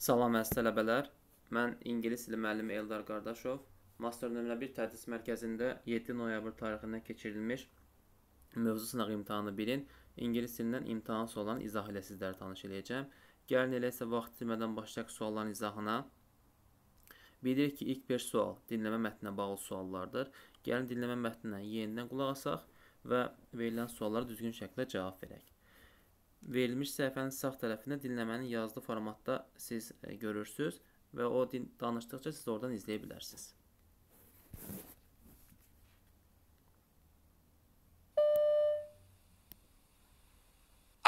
Salam əziz tələbələr. Mən ingilis dili müəllimi Eldar Qardaşov. Master nömrə 1 tədris mərkəzində 7 noyabr tarixindən keçirilmiş mövzu sınaq imtahanı 1-in ingilis dilindən imtahan olan izah ilə sizlərə tanış eləyəcəm. Gəlin elə isə vaxt itirmədən başlayaq sualların izahına. Bilirik ki, ilk 5 sual dinləmə mətninə bağlı suallardır. Gəlin dinləmə mətninə yenidən qulaq asaq və verilən suallara düzgün şəkildə cavab verək. verilmiş səhifənin sağ tərəfində dinləməni yazılı formatda siz və o danışdıqca siz oradan izləyə bilərsiniz.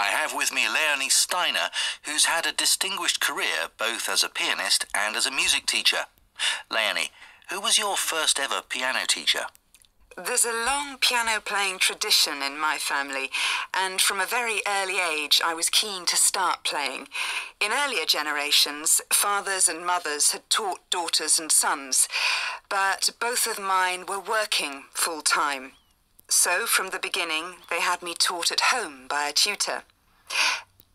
I have with me Leonie Steiner, who's had a distinguished career both as a pianist and as a music teacher. Leonie, who was your first ever piano teacher? There's a long piano playing tradition in my family, and from a very early age, I was keen to start playing. In earlier generations, fathers and mothers had taught daughters and sons, but both of mine were working full time. So, from the beginning, they had me taught at home by a tutor.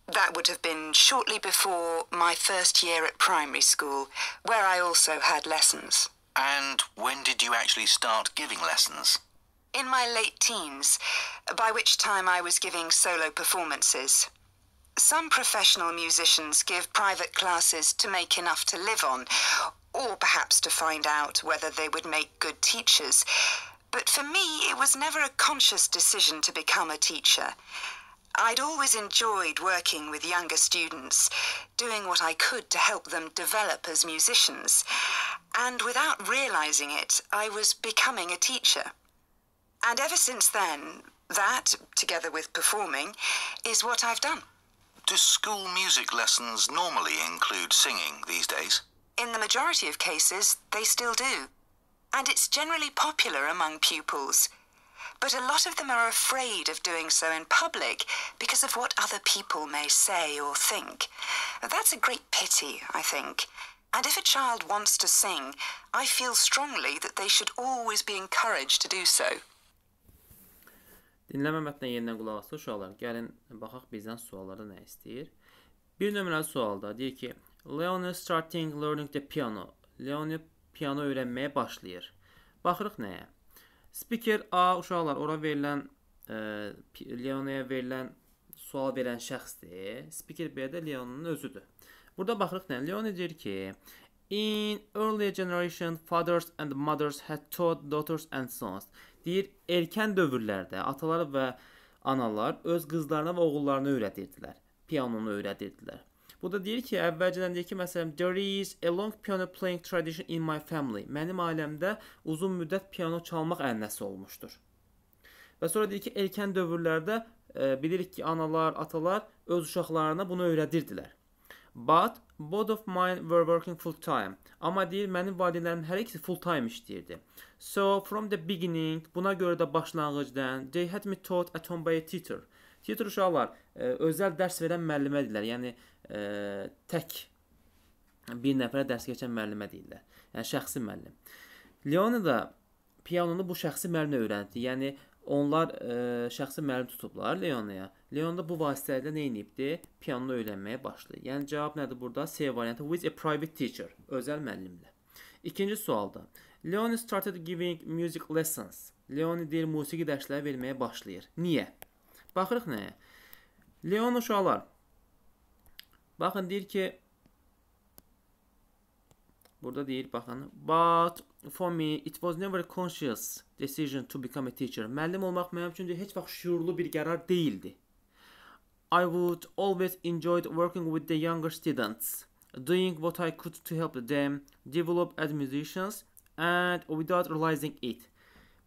That would have been shortly before my first year at primary school, where I also had lessons. And when did you actually start giving lessons? In my late teens, by which time I was giving solo performances. Some professional musicians give private classes to make enough to live on, or perhaps to find out whether they would make good teachers. But for me, it was never a conscious decision to become a teacher. I'd always enjoyed working with younger students, doing what I could to help them develop as musicians. And without realizing it, I was becoming a teacher. And ever since then, that, together with performing, is what I've done. Do school music lessons normally include singing these days? In the majority of cases, they still do. And it's generally popular among pupils, but a lot of them are afraid of doing so in public because of what other people may say or think. That's a great pity, I think. And if a child wants to sing, I feel strongly that they should always be encouraged to do so. Dinləmə mətninə yenidən qulaq asın uşaqlar. Gəlin baxaq bizdən suallarda nə istəyir. Bir nömrəli sualda deyir ki, Leonid starting learning the piano. Leonid piano öyrənməyə başlayır. Baxırıq nəyə? Spiker A uşaqlar ora verilən e, Leonaya verilən sual verən şəxsdir. Spiker B də Leonun özüdür. Burada baxırıq nə? Leon deyir ki, In earlier generation, fathers and mothers had taught daughters and sons. Deyir, erkən dövrlərdə atalar və analar öz qızlarına və oğullarına öyrədirdilər. Pianonu öyrədirdilər. Bu da deyir ki, əvvəlcədən deyir ki, məsələn, there is a long piano playing tradition in my family. Mənim ailəmdə uzun müddət piano çalmaq ənənəsi olmuşdur. Və sonra deyir ki, erkən dövrlərdə e, bilirik ki, analar, atalar öz uşaqlarına bunu öyrədirdilər. But both of mine were working full time. Amma deyir, mənim valideynlərim hər ikisi full time işləyirdi. So from the beginning, buna görə də başlanğıcdan they had me taught at home by a teacher. Teacher uşaqlar ə, e, özəl dərs verən müəllimə dedilər. Yəni e, tək bir nəfərə dərs keçən müəllimə deyirlər. Yəni şəxsi müəllim. Leona da pianonu bu şəxsi müəllimə öyrəndi. Yəni onlar e, şəxsi müəllim tutublar Leonaya. Leon da bu vasitələrlə nə edibdi? Pianonu öyrənməyə başlayır. Yəni cavab nədir burada? C variantı with a private teacher, özəl müəllimlə. İkinci sualda Leon started giving music lessons. Leon deyir musiqi dərsləri verməyə başlayır. Niyə? Baxırıq nəyə? Leon uşaqlar Baxın deyir ki Burada deyir baxın. But for me it was never a conscious decision to become a teacher. Müəllim olmaq mənim üçün heç vaxt şuurlu bir qərar değildi. I would always enjoyed working with the younger students, doing what I could to help them develop as musicians and without realizing it.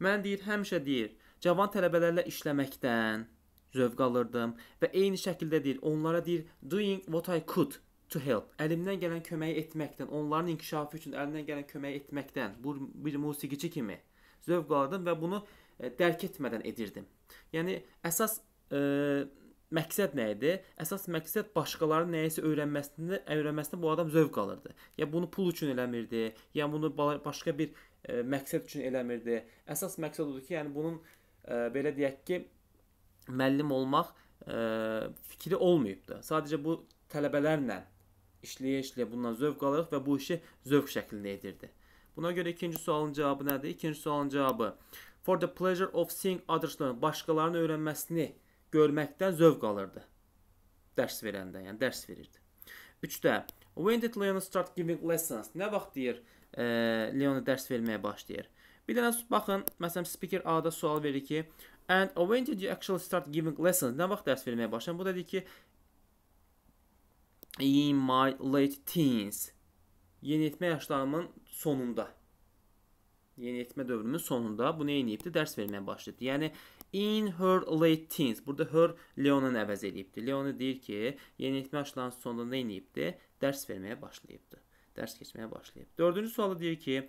Mən deyir həmişə deyir, cavan tələbələrlə işləməkdən zövq alırdım və eyni şəkildə deyir, onlara deyir doing what I could to help. Əlimdən gələn köməyi etməkdən, onların inkişafı üçün əlimdən gələn köməyi etməkdən bu bir musiqiçi kimi zövq alırdım və bunu ə, e, dərk etmədən edirdim. Yəni əsas ə, e, məqsəd nə idi? Əsas məqsəd başqalarının nəyisə öyrənməsində, öyrənməsində bu adam zövq alırdı. Ya bunu pul üçün eləmirdi, ya bunu başqa bir ə, e, məqsəd üçün eləmirdi. Əsas məqsəd odur ki, yəni bunun ə, belə deyək ki, müəllim olmaq ə, e, fikri olmayıbdı. Sadəcə bu tələbələrlə işləyə-işləyə bundan zövq alırıq və bu işi zövq şəklində edirdi. Buna görə ikinci sualın cavabı nədir? İkinci sualın cavabı for the pleasure of seeing others-ların başqalarının öyrənməsini görməkdən zövq alırdı. Dərs verəndə, yəni dərs verirdi. 3-də when did Leon start giving lessons? Nə vaxt deyir e, Leon dərs verməyə başlayır? Bir dənə baxın, məsələn speaker A-da sual verir ki, And when did you actually start giving lessons? Nə vaxt dərs verməyə başladın? Bu da deyir ki, in my late teens. Yeniyetmə yaşlarımın sonunda. Yeniyetmə dövrümün sonunda bu nə edibdi? Dərs verməyə başlayıbdı. Yəni in her late teens. Burada her Leonun əvəz eləyibdi. Leonu deyir ki, yeniyetmə yaşlarının sonunda nə edibdi? Dərs verməyə başlayıbdı. Dərs keçməyə başlayıb. Dördüncü sualı deyir ki,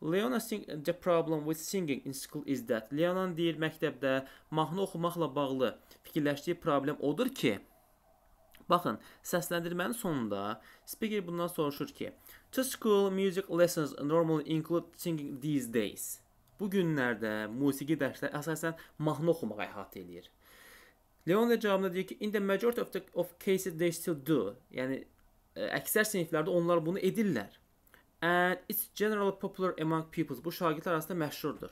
Leona sing the problem with singing in school is that. Leonan deyir məktəbdə mahnı oxumaqla bağlı fikirləşdiyi problem odur ki, baxın, səsləndirmənin sonunda speaker bundan soruşur ki, "To school music lessons normally include singing these days." Bu günlərdə musiqi dərsləri əsasən mahnı oxumağı əhatə eləyir. Leon da cavabında deyir ki, "In the majority of the of cases they still do." Yəni ə, əksər siniflərdə onlar bunu edirlər and it's generally popular among pupils. Bu şagirdlər arasında məşhurdur.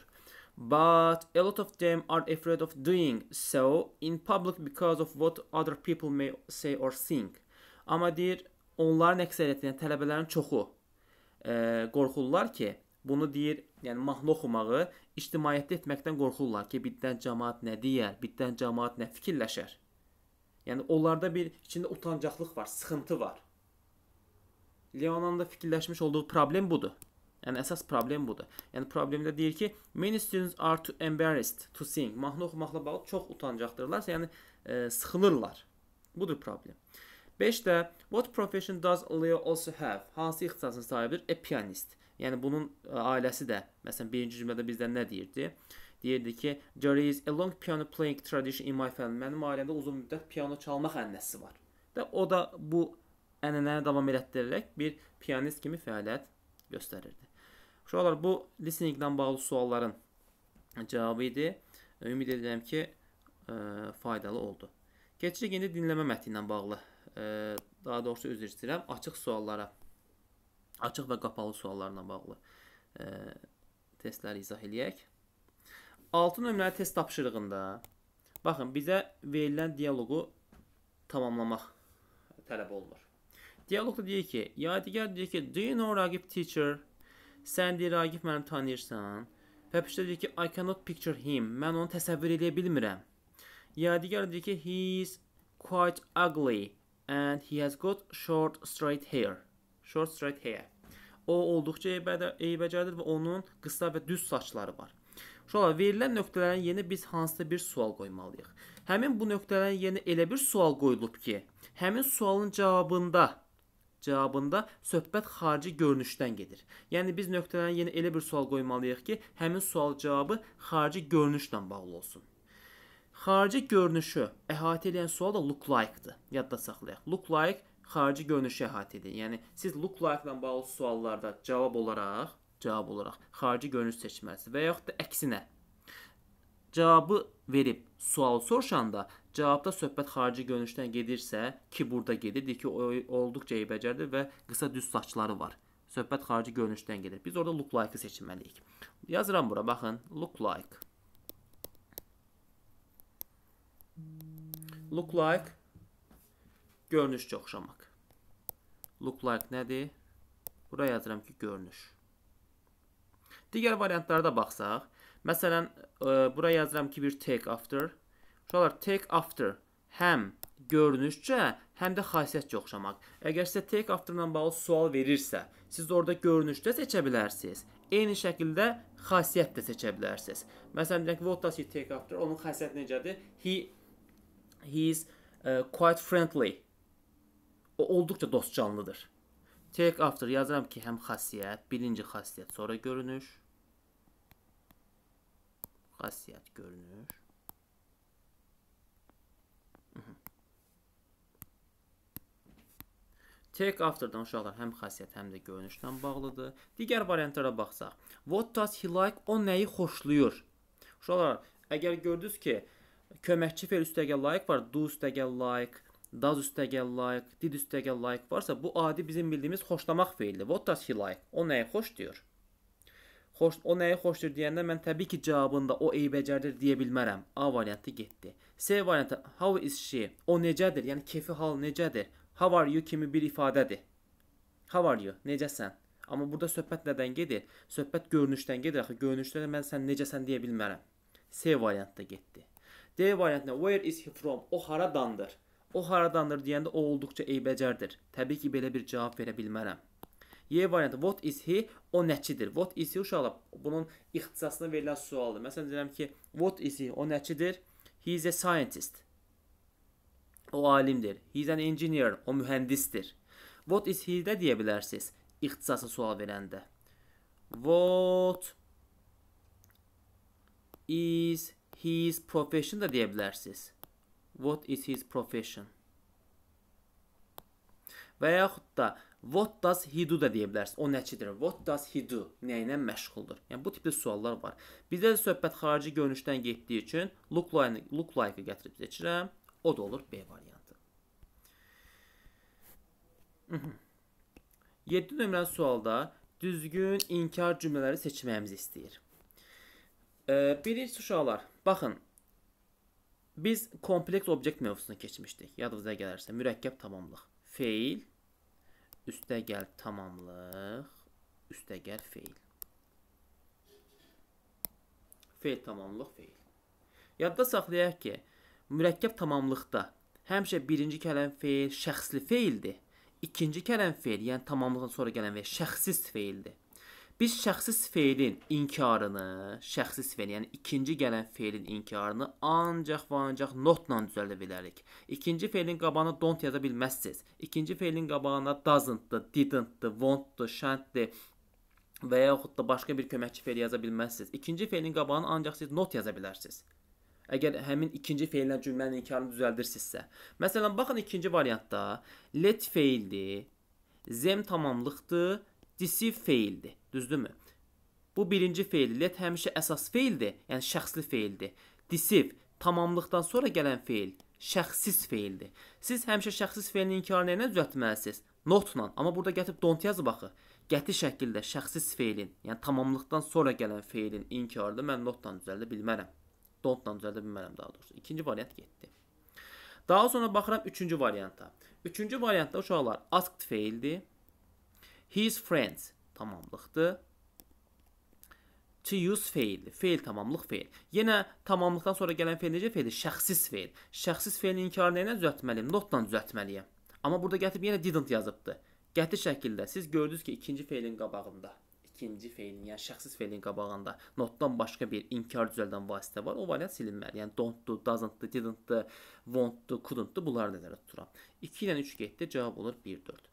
But a lot of them are afraid of doing so in public because of what other people may say or think. Amma deyir, onların əksəriyyətindən yəni tələbələrin çoxu e, qorxurlar ki, bunu deyir, yəni mahnı oxumağı ictimaiyyətdə etməkdən qorxurlar ki, bitdən cəmaət nə deyər, bitdən cəmaət nə fikirləşər. Yəni onlarda bir içində utancaqlıq var, sıxıntı var. Leon'un da fikirləşmiş olduğu problem budur. Yəni əsas problem budur. Yəni problemdə deyir ki, many students are too embarrassed to sing. Mahnı oxumaqla bağlı çox utancaqdırlar, yəni e, sıxılırlar. Budur problem. 5-də what profession does Leo also have? Hansı ixtisasın sahibidir? A e, pianist. Yəni bunun e, ailəsi də, məsələn, birinci cümlədə bizdən nə deyirdi? Deyirdi ki, there is a long piano playing tradition in my family. Mənim ailəmdə uzun müddət piano çalmaq ənənəsi var. Və o da bu ənənəni davam elətdirərək bir piyanist kimi fəaliyyət göstərirdi. Uşaqlar, bu listeningdən bağlı sualların cavabı idi. Ümid edirəm ki, ə, e, faydalı oldu. Keçirik indi dinləmə mətni ilə bağlı, ə, e, daha doğrusu üzr istəyirəm, açıq suallara, açıq və qapalı suallarla bağlı ə, e, testləri izah eləyək. 6 nömrəli test tapşırığında baxın, bizə verilən dialoqu tamamlamaq tələb olunur. Dialoqda deyir ki, yadigar deyir ki, do you know Ragib teacher? Sən deyir Ragib məni tanıyırsan? Pəpişdə deyir ki, I cannot picture him. Mən onu təsəvvür edə bilmirəm. Yadigar deyir ki, he is quite ugly and he has got short straight hair. Short straight hair. O olduqca eybəcərdir və onun qısa və düz saçları var. Uşaqlar, verilən nöqtələrin yerinə biz hansısa bir sual qoymalıyıq. Həmin bu nöqtələrin yerinə elə bir sual qoyulub ki, həmin sualın cavabında cavabında söhbət xarici görünüşdən gedir. Yəni biz nöqtələrə yenə elə bir sual qoymalıyıq ki, həmin sual cavabı xarici görünüşlə bağlı olsun. Xarici görünüşü əhatə edən sual da look like-dır. Yadda saxlayaq. Look like xarici görünüşü əhatə edir. Yəni siz look like-la bağlı suallarda cavab olaraq, cavab olaraq xarici görünüş seçməlisiniz və yaxud da əksinə cavabı verib sual soruşanda Cavabda söhbət xarici görünüşdən gedirsə, ki burada gedir, deyir ki, o olduqca eybəcərdir və qısa düz saçları var. Söhbət xarici görünüşdən gedir. Biz orada look like-ı seçməliyik. Yazıram bura, baxın, look like. Look like görünüşcə oxşamaq. Look like nədir? Bura yazıram ki, görünüş. Digər variantlara da baxsaq, məsələn, e, bura yazıram ki, bir take after Uşaqlar, take after həm görünüşcə, həm də xasiyyətcə oxşamaq. Əgər sizə take after ilə bağlı sual verirsə, siz orada görünüşdə seçə bilərsiniz. Eyni şəkildə xasiyyət də seçə bilərsiniz. Məsələn, deyək, what does he take after? Onun xasiyyəti necədir? He he is uh, e, quite friendly. O olduqca dostcanlıdır. Take after yazıram ki, həm xasiyyət, birinci xasiyyət, sonra görünüş. Xasiyyət, görünüş. Take after-dan uşaqlar həm xasiyyət, həm də görünüşlə bağlıdır. Digər variantlara baxsaq, what does he like? O nəyi xoşlayır? Uşaqlar, əgər gördünüz ki, köməkçi fel üstəgəl like var, do üstəgəl like, does üstəgəl like, did üstəgəl like varsa, bu adi bizim bildiyimiz xoşlamaq feilidir. What does he like? O nəyi xoşlayır? Xoş, o nəyi xoşdur deyəndə mən təbii ki, cavabında o eybəcərdir deyə bilmərəm. A variantı getdi. C variantı how is she? O necədir? Yəni kefi hal necədir? How are you kimi bir ifadədir. How are you? Necəsən? Amma burada söhbət nədən gedir? Söhbət görünüşdən gedir. Axı görünüşdə mən sən necəsən deyə bilmərəm. C variantda getdi. D variantında where is he from? O haradandır? O haradandır deyəndə o olduqca eybəcərdir. Təbii ki, belə bir cavab verə bilmərəm. Y variantı what is he? O nəçidir? What is he uşaqlar? Bunun ixtisasına verilən sualdır. Məsələn deyirəm ki, what is he? O nəçidir? He is a scientist o alimdir. He's an engineer, o mühəndisdir. What is he də deyə bilərsiniz ixtisası sual verəndə. What is his profession da deyə bilərsiniz. What is his profession? Və yaxud da What does he do da deyə bilərsiniz. O nəçidir? What does he do? Nə ilə məşğuldur? Yəni bu tipli suallar var. Bizdə də söhbət xarici görünüşdən getdiyi üçün look like look like-ı gətirib seçirəm. O da olur B variantı. Hı -hı. 7 nömrəli sualda düzgün inkar cümlələri seçməyimizi istəyir. E, birinci uşaqlar, baxın. Biz kompleks obyekt mövzusuna keçmişdik. Yadınıza gələrsə, mürəkkəb tamamlıq. Feil, üstəgəl tamamlıq, üstəgəl feil. Feil tamamlıq, feil. Yadda saxlayaq ki, mürəkkəb tamamlıqda həmişə birinci gələn feil şəxsli feildir. İkinci gələn feil, yəni tamamlıqdan sonra gələn feil şəxsiz feildir. Biz şəxsiz feilin inkarını, şəxsiz feil, yəni ikinci gələn feilin inkarını ancaq və ancaq notla düzəldə bilərik. İkinci feilin qabağına don't yaza bilməzsiniz. İkinci feilin qabağına doesn't-dı, didn't-dı, won't-dı, shan't-dı və yaxud da başqa bir köməkçi feil yaza bilməzsiniz. İkinci feilin qabağına ancaq siz not yaza bilərsiniz. Əgər həmin ikinci feillə cümlənin inkarını düzəldirsinizsə. Məsələn, baxın ikinci variantda let feildir, zem tamamlıqdır, disiv feildir. Düzdürmü? Bu birinci feil. Let həmişə əsas feildir, yəni şəxsli feildir. Disiv tamamlıqdan sonra gələn feil şəxssiz feildir. Siz həmişə şəxssiz feilin inkarını nə düzəltməlisiniz? Notla. Amma burada gətirib don't yazıb axı. Qəti şəkildə şəxssiz feilin, yəni tamamlıqdan sonra gələn feilin inkarını mən notla düzəldə bilmərəm don't-la düzəldə bilmərəm daha doğrusu. İkinci variant getdi. Daha sonra baxıram üçüncü varianta. Üçüncü variantda uşaqlar asked faildir. His friends tamamlıqdır. To use faildir. Fail tamamlıq fail. Yenə tamamlıqdan sonra gələn fail necə feildir? Şəxsiz fail. Şəxsiz failin inkarını nə düzəltməliyəm? Notla düzəltməliyəm. Amma burada gətirib yenə didn't yazıbdı. Qəti şəkildə siz gördünüz ki, ikinci failin qabağında ikinci feilin, yəni şəxsiz feilin qabağında notdan başqa bir inkar düzəldən vasitə var. O variant silinməli. Yəni don't-du, doesn't-du, didn't-du, won't-du, couldn't-du bunları nəzərdə tuturam. 2 ilə 3 getdi, cavab olur 1 4.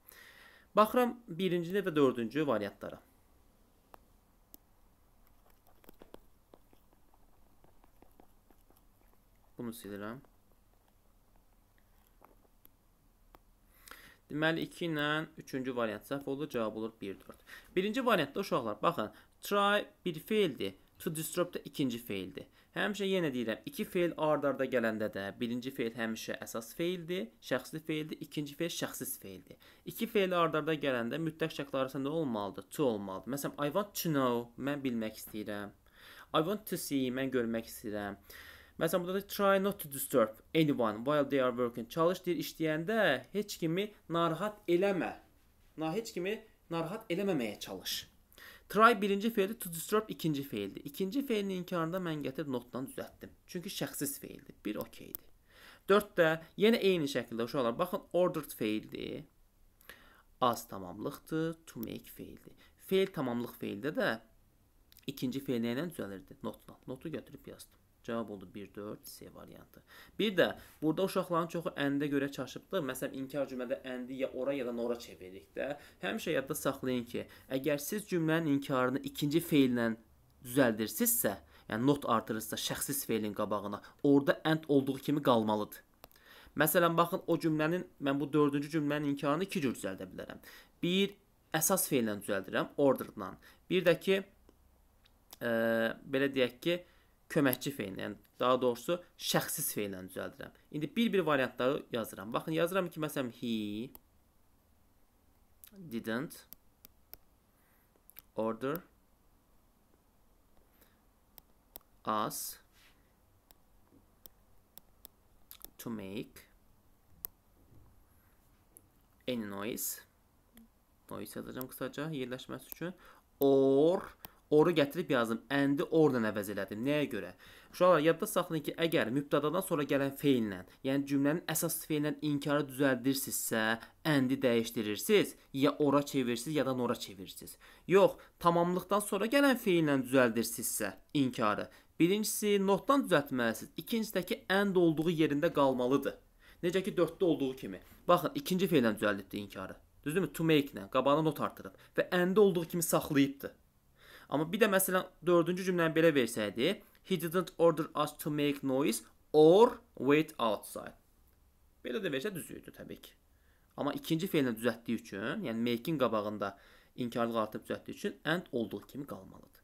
Baxıram 1-ci və 4-cü variantlara. Bunu silirəm. Deməli 2 ilə 3-cü variant səhv olur, cavab olur 1-4. Birinci variantda uşaqlar, baxın, try bir feildir, to disturb da ikinci feildir. Həmişə yenə deyirəm, iki feil ard-arda gələndə də birinci feil həmişə əsas feildir, şəxsli feildir, ikinci feil şəxsiz feildir. İki feil ard-arda gələndə mütləq şərt arasında nə olmalıdır? To olmalıdır. Məsələn, I want to know, mən bilmək istəyirəm. I want to see, mən görmək istəyirəm. Məsələn, burada da try not to disturb anyone while they are working. Çalış deyir, işləyəndə heç kimi narahat eləmə. Na heç kimi narahat eləməməyə çalış. Try birinci feildir, to disturb ikinci feildir. İkinci feilin inkarında mən gətirib notdan düzəltdim. Çünki şəxsiz feildir. Bir okeydir. 4 də yenə eyni şəkildə uşaqlar baxın ordered feildir. Az tamamlıqdır, to make feildir. Feil tamamlıq feildə də ikinci feil nə ilə düzəlirdi? Notla. Notu götürüb yazdım. Cavab oldu 1-4 C variantı. Bir də burada uşaqların çoxu əndə görə çaşıbdır. Məsələn, inkar cümlədə əndi ya ora ya da nora çeviririk də. Həmişə yadda saxlayın ki, əgər siz cümlənin inkarını ikinci feillə düzəldirsinizsə, yəni not artırırsa şəxsis feilin qabağına, orada and olduğu kimi qalmalıdır. Məsələn, baxın o cümlənin mən bu 4-cü cümlənin inkarını iki cür düzəldə bilərəm. Bir əsas feillə düzəldirəm, orderla. Bir də ki, ə, belə deyək ki, köməkçi feillə, yəni daha doğrusu şəxsiz feillə düzəldirəm. İndi bir-bir variantları yazıram. Baxın, yazıram ki, məsələn, he didn't order us to make any noise noise yazacağım qısaca yerləşməsi üçün or oru gətirib yazdım. Əndi ordan əvəz elədim. Nəyə görə? Uşaqlar yadda saxlayın ki, əgər mübtədadan sonra gələn feillə, yəni cümlənin əsas feillə inkarı düzəldirsinizsə, əndi dəyişdirirsiniz, ya ora çevirirsiniz, ya da nora çevirirsiniz. Yox, tamamlıqdan sonra gələn feillə düzəldirsinizsə inkarı. Birincisi notdan düzəltməlisiniz. İkincisindəki ənd olduğu yerində qalmalıdır. Necə ki 4-də olduğu kimi. Baxın, ikinci feillə düzəldibdi inkarı. Düzdürmü? To make-lə qabağına not artırıb və əndə olduğu kimi saxlayıbdı. Amma bir də məsələn 4-cü cümləni belə versəydi, he didn't order us to make noise or wait outside. Belə də versə düz idi təbii ki. Amma ikinci feilini düzəltdiyi üçün, yəni make-in qabağında inkarlıq artıb düzəltdiyi üçün and olduğu kimi qalmalıdır.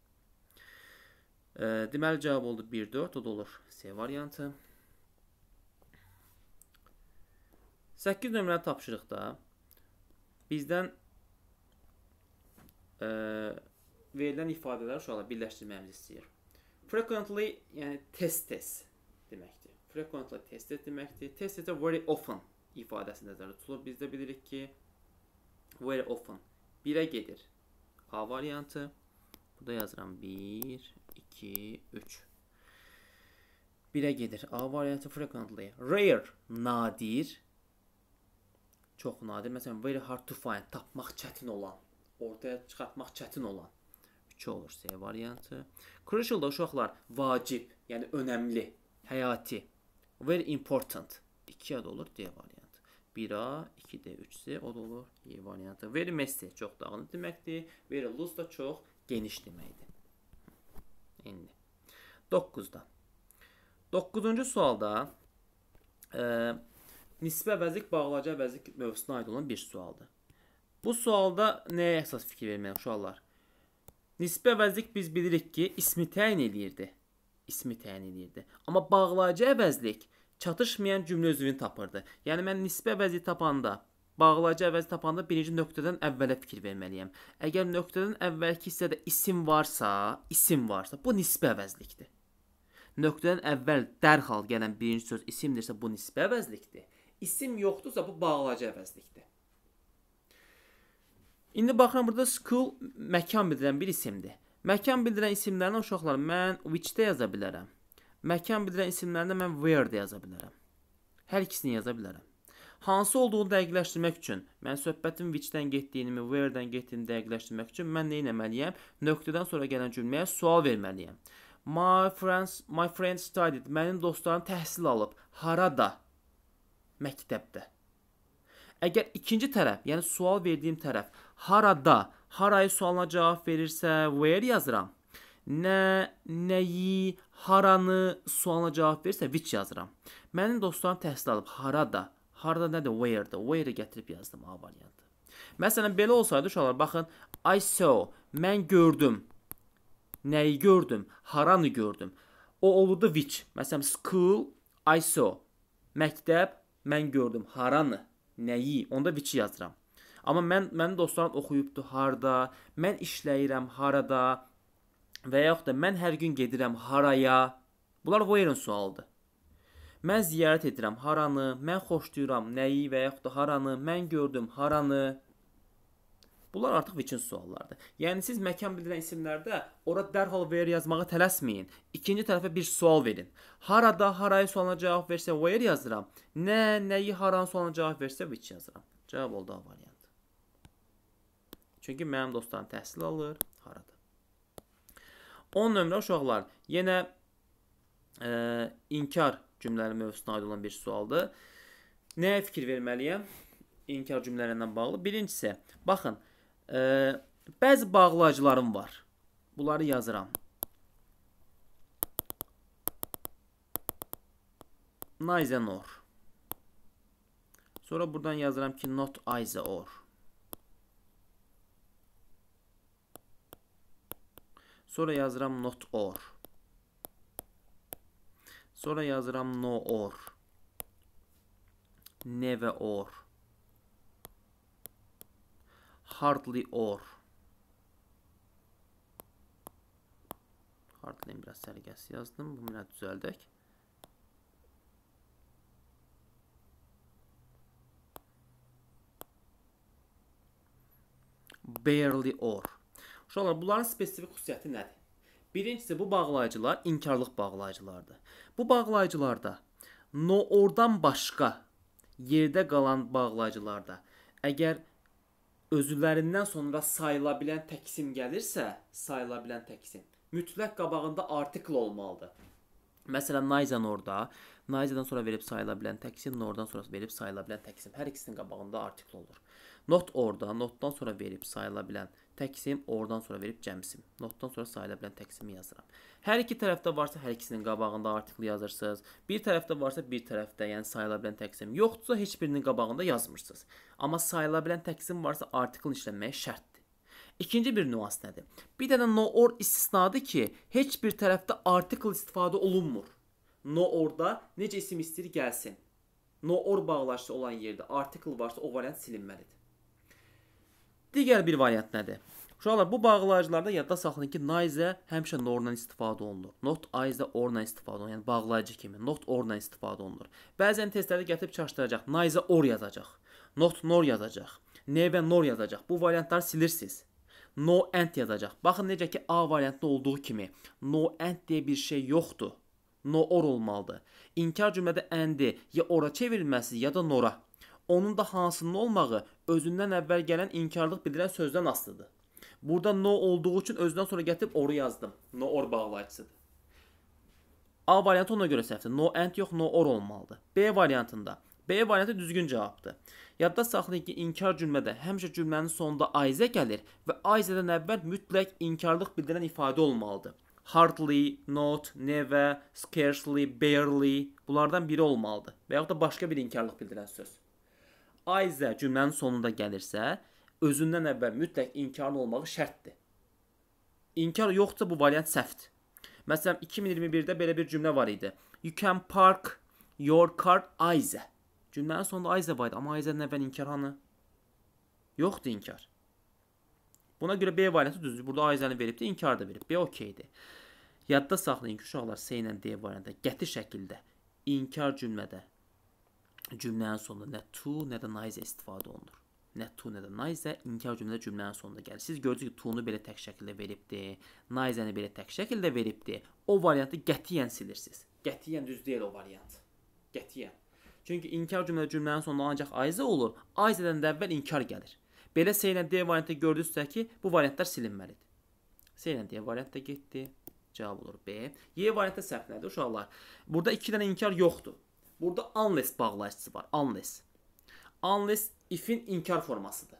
E, deməli cavab oldu 1-4, o da olur C variantı. 8 nömrəli tapşırıqda bizdən e, verilən ifadələri uşaqla birləşdirməyimizi istəyir. Frequently, yəni tez-tez deməkdir. Frequently tez-tez deməkdir. Tez-tez very often ifadəsi nəzərdə tutulur. Biz də bilirik ki, very often birə gedir. A variantı. Burada yazıram 1, 2, 3. 1-ə gedir. A variantı frequently. Rare, nadir. Çox nadir. Məsələn, very hard to find, tapmaq çətin olan, ortaya çıxartmaq çətin olan. 2 olur C variantı. Crucial da uşaqlar vacib, yəni önəmli, həyati. Very important. 2 da olur D variantı. 1A, 2D, 3C o da olur E variantı. Very messy çox dağınıq deməkdir. Very loose da çox geniş deməkdir. İndi 9-da. 9-cu sualda e, nisbə vəzik, bağlaca vəzik mövzusuna aid olan bir sualdır. Bu sualda nəyə əsas fikir verməliyik uşaqlar? Nisbə əvəzlik biz bilirik ki, ismi təyin eləyirdi. İsmi təyin eləyirdi. Amma bağlayıcı əvəzlik çatışmayan cümlə üzvünü tapırdı. Yəni mən nisbə əvəzi tapanda, bağlayıcı əvəzi tapanda birinci nöqtədən əvvələ fikir verməliyəm. Əgər nöqtədən əvvəlki hissədə isim varsa, isim varsa, bu nisbə əvəzlikdir. Nöqtədən əvvəl dərhal gələn birinci söz isimdirsə, bu nisbə əvəzlikdir. İsim yoxdursa, bu bağlayıcı əvəzlikdir. İndi baxıram burada school məkan bildirən bir isimdir. Məkan bildirən isimlərini uşaqlar mən which-də yaza bilərəm. Məkan bildirən isimlərini mən where-də yaza bilərəm. Hər ikisini yaza bilərəm. Hansı olduğunu dəqiqləşdirmək üçün, mən söhbətin which-dən getdiyini, where-dən getdiyini dəqiqləşdirmək üçün mən nə etməliyəm? Nöqtədən sonra gələn cümləyə sual verməliyəm. My friends, my friends studied. Mənim dostlarım təhsil alıb. Harada? Məktəbdə. Əgər ikinci tərəf, yəni sual verdiyim tərəf harada, harayı sualına cavab verirsə where yazıram. Nə, nəyi, haranı sualına cavab verirsə which yazıram. Mənim dostlarım təhsil alıb harada, harada nədir where-də, where-i gətirib yazdım A variantı. Məsələn belə olsaydı uşaqlar baxın I saw, mən gördüm. Nəyi gördüm? Haranı gördüm. O olurdu which. Məsələn school I saw. Məktəb mən gördüm. Haranı? Nəyi? Onda which yazıram. Amma mən mənim dostlarım oxuyubdu harda, mən işləyirəm harada və yaxud da mən hər gün gedirəm haraya. Bunlar Weyerin sualıdır. Mən ziyarət edirəm haranı, mən xoşlayıram nəyi və yaxud da haranı, mən gördüm haranı. Bunlar artıq Vikin suallardır. Yəni siz məkan bildirən isimlərdə ora dərhal where yazmağa tələsməyin. İkinci tərəfə bir sual verin. Harada, harayı sualına cavab versə where yazıram. Nə, nəyi, haranı sualına cavab versə which yazıram. Cavab oldu A variantı. Çünki mənim dostlarım təhsil alır harada. 10 nömrə uşaqlar. Yenə e, inkar cümlələri mövzusuna aid olan bir sualdır. Nəyə fikir verməliyəm? İnkar cümlələrindən bağlı. Birincisi, baxın, e, bəzi bağlayıcılarım var. Bunları yazıram. Naizenor. Sonra buradan yazıram ki, not Aizeor. Sonra yazram not or. Sonra yazram no or. Never or. Hardly or. Hardly biraz sərgəsi yazdım. Bu biraz düzəldək. Barely or. Uşaqlar, bunların spesifik xüsusiyyəti nədir? Birincisi bu bağlayıcılar inkarlıq bağlayıcılardır. Bu bağlayıcılarda no ordan başqa yerdə qalan bağlayıcılarda əgər özlərindən sonra sayıla bilən təksim gəlirsə, sayıla bilən təksim mütləq qabağında artikl olmalıdır. Məsələn, Nayzan orada, Nayzadan sonra verib sayıla bilən təksim, Nordan sonra verib sayıla bilən təksim hər ikisinin qabağında artikl olur. Not orada, notdan sonra verib sayıla bilən Təksim, oradan sonra verib cəmsim. Notdan sonra sayıla bilən təksimi yazıram. Hər iki tərəfdə varsa hər ikisinin qabağında artikl yazırsınız. Bir tərəfdə varsa bir tərəfdə, yəni sayıla bilən təksim. Yoxdursa heç birinin qabağında yazmırsınız. Amma sayıla bilən təksim varsa artiklin işlənməyə şərtdir. İkinci bir nüans nədir? Bir dənə no or istisnadır ki, heç bir tərəfdə artikl istifadə olunmur. No orda necə isim istəyir gəlsin. No or bağlaçlı olan yerdə artikl varsa o variant silinməlidir. Digər bir variant nədir? Uşaqlar, bu bağlayıcılarda yadda saxlayın ki, naizə həmişə nordan istifadə olunur. Not aizə ordan istifadə olunur, yəni bağlayıcı kimi. Not ordan istifadə olunur. Bəzən testlərdə gətirib çaşdıracaq. Naizə or yazacaq. Not nor yazacaq. Ne və nor yazacaq. Bu variantları silirsiniz. No and yazacaq. Baxın necə ki A variantında olduğu kimi no and deyə bir şey yoxdur. No or olmalıdır. İnkar cümlədə endi ya ora çevrilməsi ya da nora onun da hansının olmağı özündən əvvəl gələn inkarlıq bildirən sözdən asılıdır. Burada no olduğu üçün özdən sonra gətirib oru yazdım. No or bağlayıcısıdır. A variantı ona görə səhvdir. No and yox, no or olmalıdır. B variantında B variantı düzgün cavabdır. Yadda saxlayın ki, inkar cümlədə həmişə cümlənin sonunda ayzə gəlir və ayzədən əvvəl mütləq inkarlıq bildirən ifadə olmalıdır. Hardly, not, never, scarcely, barely bunlardan biri olmalıdır və yaxud da başqa bir inkarlıq bildirən söz aizə cümlənin sonunda gəlirsə, özündən əvvəl mütləq inkarın olmağı şərtdir. İnkar yoxsa bu variant səhvdir. Məsələn 2021-də belə bir cümlə var idi. You can park your car aizə. Cümlənin sonunda aizə var idi, amma aizədən əvvəl inkar hanı? Yoxdur inkar. Buna görə B variantı düzdür. Burada aizəni veribdi, inkar da verib. B okeydir. Yadda saxlayın ki, uşaqlar C ilə D variantı qəti şəkildə inkar cümlədə cümlənin sonunda nə to, nə də nice istifadə olunur. Nə to, nə də nice inkar cümlədə cümlənin sonunda gəlir. Siz görürsünüz ki, to-nu belə tək şəkildə veribdi, nice-ni belə tək şəkildə veribdi. O variantı qətiyyən silirsiniz. Qətiyyən düz deyil o variant. Qətiyyən. Çünki inkar cümlədə cümlənin sonunda ancaq ayzə olur. Ayzədən də əvvəl inkar gəlir. Belə C ilə D variantı gördünüzsə ki, bu variantlar silinməlidir. C ilə D variant da getdi. Cavab olur B. Y variantı səhv nədir uşaqlar? Burada 2 dənə inkar yoxdur. Burada unless bağlayıcısı var. Unless. Unless if'in inkar formasıdır.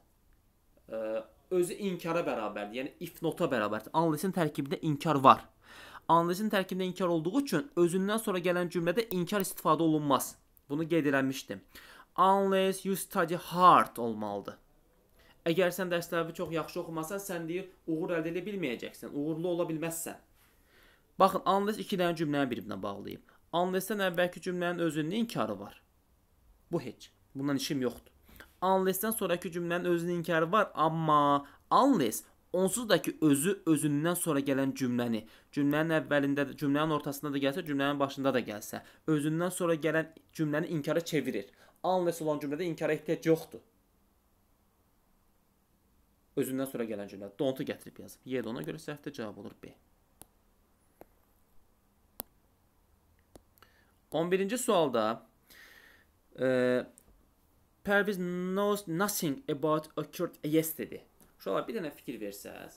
Ee, özü inkara bərabərdir. Yəni if nota bərabərdir. Unless-in tərkibində inkar var. Unless-in tərkibində inkar olduğu üçün özündən sonra gələn cümlədə inkar istifadə olunmaz. Bunu qeyd eləmişdim. Unless you study hard olmalıdır. Əgər sən dərslərini çox yaxşı oxumasan, sən deyir uğur əldə edə bilməyəcəksən, uğurlu ola bilməzsən. Baxın, unless iki dənə cümləni bir-birinə bağlayıb. Unless-dən əvvəlki cümlənin özünün inkarı var. Bu heç. Bundan işim yoxdur. Unless-dən sonrakı cümlənin özünün inkarı var, amma unless onsuz da ki özü özündən sonra gələn cümləni, cümlənin əvvəlində, cümlənin ortasında da gəlsə, cümlənin başında da gəlsə, özündən sonra gələn cümləni inkara çevirir. Unless olan cümlədə inkara ehtiyac yoxdur. Özündən sonra gələn cümlə don't-u gətirib yazıb. Y də ona görə səhvdir, cavab olur B. 11-ci sualda e, Pərviz knows nothing about occurred yesterday. Uşaqlar bir dənə fikir versəz,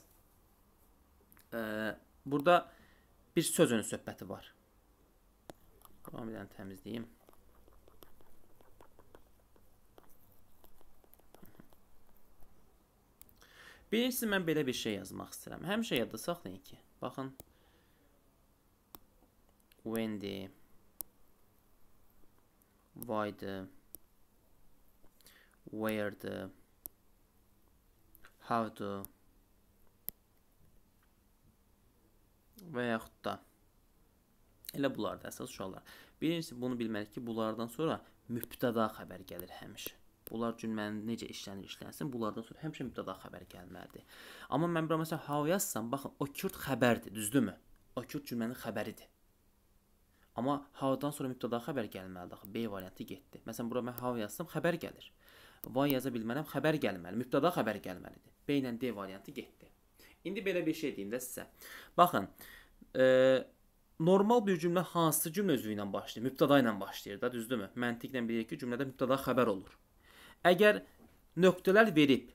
e, burada bir söz önü söhbəti var. Bunu bir dənə təmizləyim. Birincisi, mən belə bir şey yazmaq istəyirəm. Həmişə yadda saxlayın ki, baxın, Wendy, why the where the how to və yaxud da elə bunlardır əsas uşaqlar. Birincisi bunu bilməliyik ki, bunlardan sonra mübtəda xəbər gəlir həmişə. Bunlar cümlənin necə işlənir, işlənsin, bunlardan sonra həmişə mübtəda xəbər gəlməlidir. Amma mən bura məsələn how yazsam, baxın, o kürt xəbərdir, düzdürmü? O kürt cümlənin xəbəridir. Amma how-dan sonra mübtəda xəbər gəlməlidir axı. B variantı getdi. Məsələn, bura mən how yazsam xəbər gəlir. Vay yaza bilmərəm, xəbər gəlməli. Mübtəda xəbər gəlməlidir. B ilə D variantı getdi. İndi belə bir şey deyim də sizə. Baxın, e, normal bir cümlə hansı cümlə özü ilə başlayır? Mübtəda ilə başlayır da, düzdürmü? Məntiqlə bilirik ki, cümlədə mübtəda xəbər olur. Əgər nöqtələr verib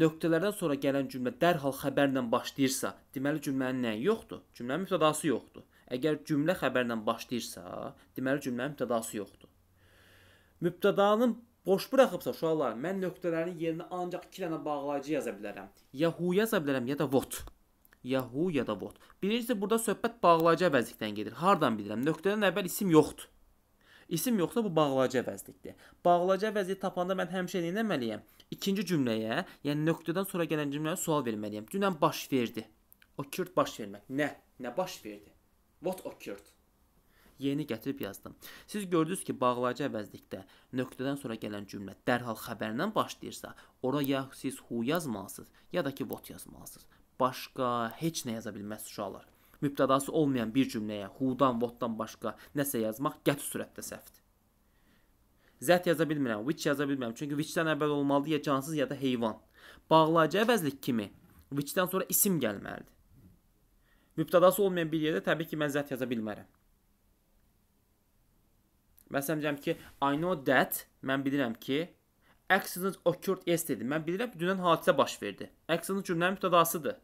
nöqtələrdən sonra gələn cümlə dərhal xəbərlə başlayırsa, deməli cümlənin nəyi yoxdur? Cümlənin mübtədası yoxdur. Əgər cümlə xəbərlə başlayırsa, deməli cümlənin mübtədası yoxdur. Mübtədanın boş buraxıbsa uşaqlar, mən nöqtələrin yerinə ancaq 2 dənə bağlayıcı yaza bilərəm. Ya who yaza bilərəm, ya da what. Ya who ya da what. Birincisi burada söhbət bağlayıcı əvəzlikdən gedir. Hardan bilirəm? Nöqtədən əvvəl isim yoxdur. İsim yoxsa bu bağlayıcı əvəzlikdir. Bağlayıcı əvəzliyi tapanda mən həmişə nə etməliyəm? İkinci cümləyə, yəni nöqtədən sonra gələn cümləyə sual verməliyəm. Dünən baş verdi. O kürt baş vermək. Nə? Nə baş verdi? What occurred? Yeni gətirib yazdım. Siz gördünüz ki, bağlayıcı əvəzlikdə nöqtədən sonra gələn cümlə dərhal xəbərlə başlayırsa, ora ya siz who yazmalısınız, ya da ki what yazmalısınız. Başqa heç nə yaza bilməz uşaqlar. Mübtədası olmayan bir cümləyə who-dan, what-dan başqa nəsə yazmaq qəti sürətdə səhvdir. Zət yaza bilmirəm, which yaza bilmirəm, çünki which-dən əvvəl olmalıdır ya cansız ya da heyvan. Bağlayıcı əvəzlik kimi which-dən sonra isim gəlməlidir mübtədası olmayan bir yerdə təbii ki, mən zət yaza bilmərəm. Məsələn deyirəm ki, I know that, mən bilirəm ki, accident occurred yesterday. Mən bilirəm ki, dünən hadisə baş verdi. Accident cümlənin mübtədasıdır.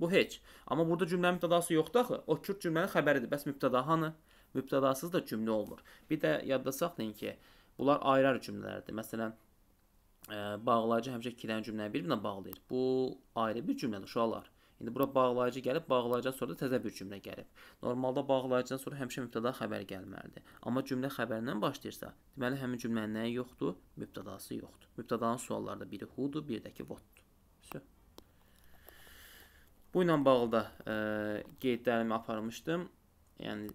Bu heç. Amma burada cümlənin mübtədası yoxdur axı. Occurred cümlənin xəbəridir. Bəs mübtəda hanı? Mübtədasız da cümlə olmur. Bir də yadda saxlayın ki, bunlar ayrı-ayrı cümlələrdir. Məsələn, ə, e, bağlayıcı həmişə iki dənə cümləni bir-birinə bağlayır. Bu ayrı bir cümlədir uşaqlar. İndi bura bağlayıcı gəlib, bağlayıcıdan sonra da təzə bir cümlə gəlib. Normalda bağlayıcıdan sonra həmişə mübtəda xəbər gəlməlidir. Amma cümlə xəbərindən başlayırsa, deməli həmin cümlənin nəyi yoxdur? Mübtədası yoxdur. Mübtədanın suallarında biri who-dur, biri də ki what-dur. Sö. Bu ilə bağlı da e, qeydlərimi aparmışdım. Yəni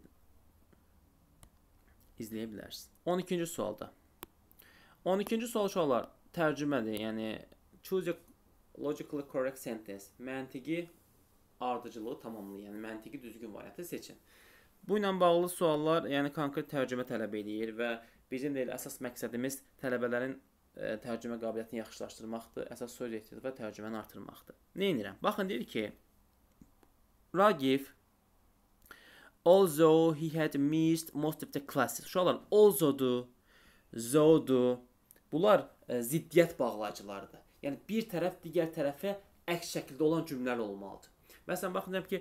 izləyə bilərsiniz. 12-ci sualda. 12-ci sual uşaqlar tərcümədir. Yəni choose your Logically correct sentence. Məntiqi ardıcılığı tamamlayın. Yəni məntiqi düzgün variantı seçin. Bu ilə bağlı suallar, yəni konkret tərcümə tələb eləyir və bizim deyil əsas məqsədimiz tələbələrin ə, e, tərcümə qabiliyyətini yaxşılaşdırmaqdır, əsas söz ehtiyatı və tərcüməni artırmaqdır. Nə edirəm? Baxın deyir ki, Ragif although he had missed most of the classes. Uşaqlar, although-du, though-du bunlar ə, e, ziddiyyət bağlayıcılardır. Yəni bir tərəf digər tərəfə əks şəkildə olan cümlələr olmalıdır. Məsələn baxın deyirəm ki,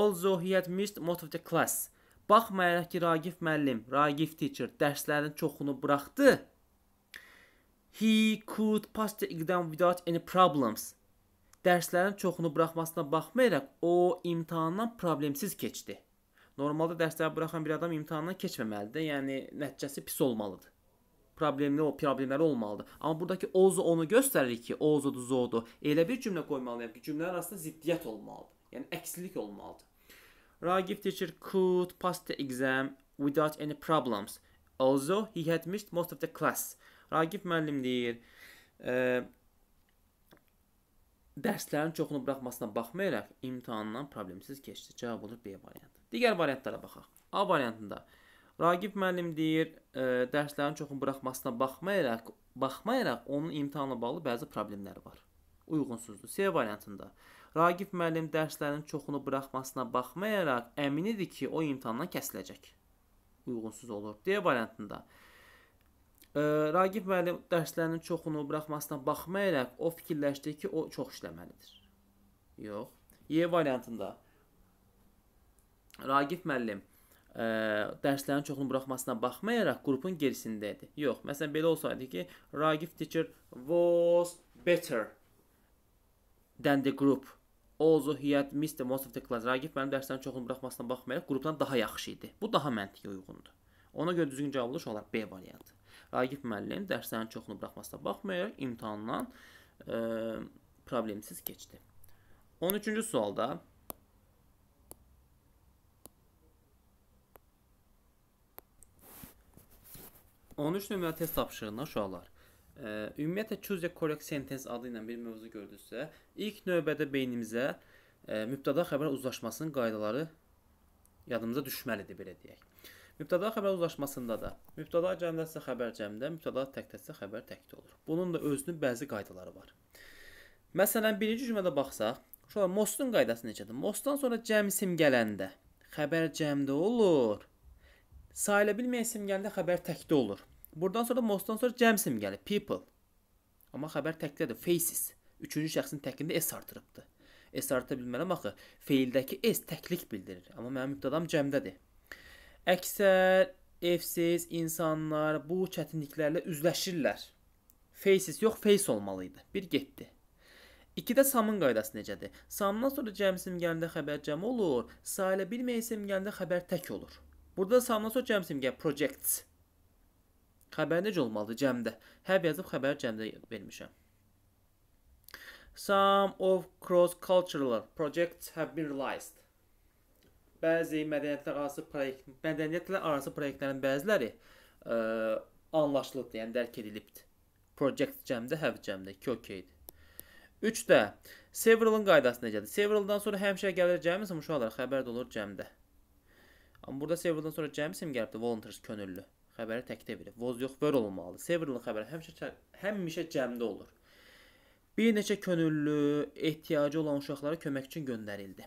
although he had missed most of the class. Baxmayaraq ki, Ragif müəllim, Ragif teacher dərslərin çoxunu buraxdı. He could pass the exam without any problems. Dərslərin çoxunu buraxmasına baxmayaraq o imtahandan problemsiz keçdi. Normalda dərsləri buraxan bir adam imtahandan keçməməlidir, yəni nəticəsi pis olmalıdır problemli o problemləri olmalıdır. Amma buradakı ozu onu göstərir ki, ozudu, zodu. Elə bir cümlə qoymalıyam ki, cümlələr arasında ziddiyyət olmalıdır. Yəni əksilik olmalıdır. Ragif teacher could pass the exam without any problems. Although he had missed most of the class. Ragif müəllim deyir, e, dərslərin çoxunu buraxmasına baxmayaraq imtahandan problemsiz keçdi. Cavab olur B variantı. Digər variantlara baxaq. A variantında Raqib müəllim deyir, ə, e, dərslərin çoxunu buraxmasına baxmayaraq, baxmayaraq onun imtahanla bağlı bəzi problemləri var. Uyğunsuzdur. C variantında Raqib müəllim dərslərin çoxunu buraxmasına baxmayaraq əmin idi ki, o imtahandan kəsiləcək. Uyğunsuz olur. D variantında ə, e, Raqib müəllim dərslərinin çoxunu buraxmasına baxmayaraq o fikirləşdi ki, o çox işləməlidir. Yox. Y variantında Raqib müəllim ə, e, dərslərin çoxunu buraxmasına baxmayaraq qrupun gerisində idi. Yox, məsələn belə olsaydı ki, Ragif teacher was better than the group. Although he had missed the most of the class. Ragif mənim dərslərin çoxunu buraxmasına baxmayaraq qrupdan daha yaxşı idi. Bu daha məntiqə uyğundur. Ona görə düzgün cavablı olar B variantı. Ragif müəllim dərslərin çoxunu buraxmasına baxmayaraq imtahandan ə, e, problemsiz keçdi. 13-cü sualda 13 nömrəli test tapşırığına uşaqlar. Ə, ümumiyyətlə choose a correct sentence adı ilə bir mövzu gördünüzsə, ilk növbədə beynimizə ə, mübtəda xəbər uzlaşmasının qaydaları yadımıza düşməlidir belə deyək. Mübtəda xəbər uzlaşmasında da mübtəda cəmdəsə xəbər cəmdə, mübtəda təkdəsə xəbər təkdə olur. Bunun da özünün bəzi qaydaları var. Məsələn, birinci cümlədə baxsaq, uşaqlar mostun qaydası necədir? Mostdan sonra cəmsim gələndə xəbər cəmdə olur. Sayıla bilməyən simgəndə xəbər təkdə olur. Burdan sonra mostdan sonra cəm simgəli people. Amma xəbər təkdədir faces. Üçüncü şəxsin təkində s artırıbdı. S artıra bilmərəm axı. Feildəki s təklik bildirir. Amma mənim mübtədam cəmdədir. Əksər evsiz insanlar bu çətinliklərlə üzləşirlər. Faces yox, face olmalı idi. Bir getdi. 2-də samın qaydası necədir? Samdan sonra cəm simgəndə xəbər cəm olur, sayıla bilməyən simgəndə xəbər tək olur. Burada salamdan sonra cəm simgə projects. Xəbər necə olmalıdır cəmdə? Həb yazıb xəbəri cəmdə vermişəm. Some of cross-cultural projects have been realized. Bəzi mədəniyyətlər arası proyekt, mədəniyyətlər arası proyektlərin bəziləri ə, e, anlaşılıbdır, yəni dərk edilibdir. Project cəmdə, have cəmdə, 2 okeydir. 3-də several-ın qaydası necədir? Several-dan sonra həmişə gəlir cəmi, uşaqlar xəbər də olur cəmdə. Amma burada Severdən sonra Cəmsim gəlibdi, Volunteers könüllü. Xəbəri təkdə verib. Voz yox, vör olmalı. Severin xəbəri həmişə həmişə cəmdə olur. Bir neçə könüllü ehtiyacı olan uşaqlara kömək üçün göndərildi.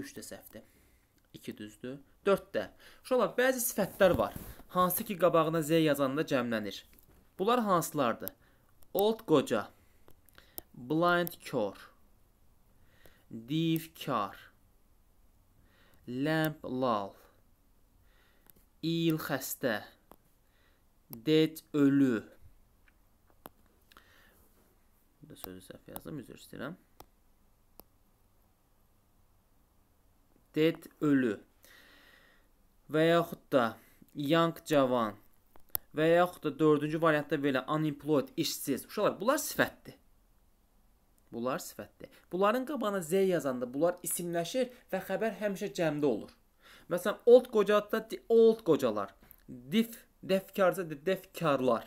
3 də səhvdir. 2 düzdür. 4 də. Uşaqlar, bəzi sifətlər var. Hansı ki qabağına Z yazanda cəmlənir. Bunlar hansılardır? Old qoca, blind kör, div kar, lamp lal, il xəstə, det ölü. Burada sözü səhv yazdım, üzr istəyirəm. Det ölü və yaxud da young cavan və yaxud da dördüncü variantda belə unemployed, işsiz. Uşaqlar, bunlar sifətdir. Bunlar sifətdir. Bunların qabağına Z yazanda bunlar isimləşir və xəbər həmişə cəmdə olur. Məsələn, old qocaatda old qocalar. Dif defkarsa defkarlar.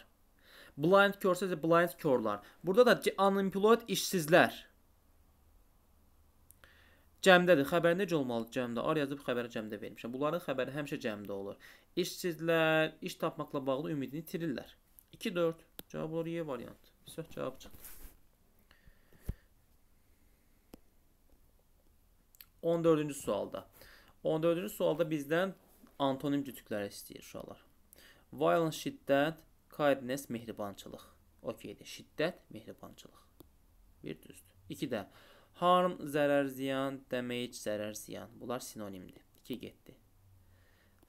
Blind körsə blind körlar. Burada da unemployed işsizlər. Cəmdədir. Xəbər necə olmalı? Cəmdə. Ar yazıb xəbəri cəmdə vermişəm. Bunların xəbəri həmişə cəmdə olur. İşsizlər iş tapmaqla bağlı ümidini itirirlər. 2 4. Cavab olar Y variantı. Söh cavab çıxdı. 14-cü sualda 14-cü sualda bizdən antonim cütükləri istəyir uşaqlar. Violence şiddət, kindness mehribançılıq. Okeydir. Şiddət mehribançılıq. Bir düzdür. 2 də harm zərər ziyan, damage zərər ziyan. Bunlar sinonimdir. 2 getdi.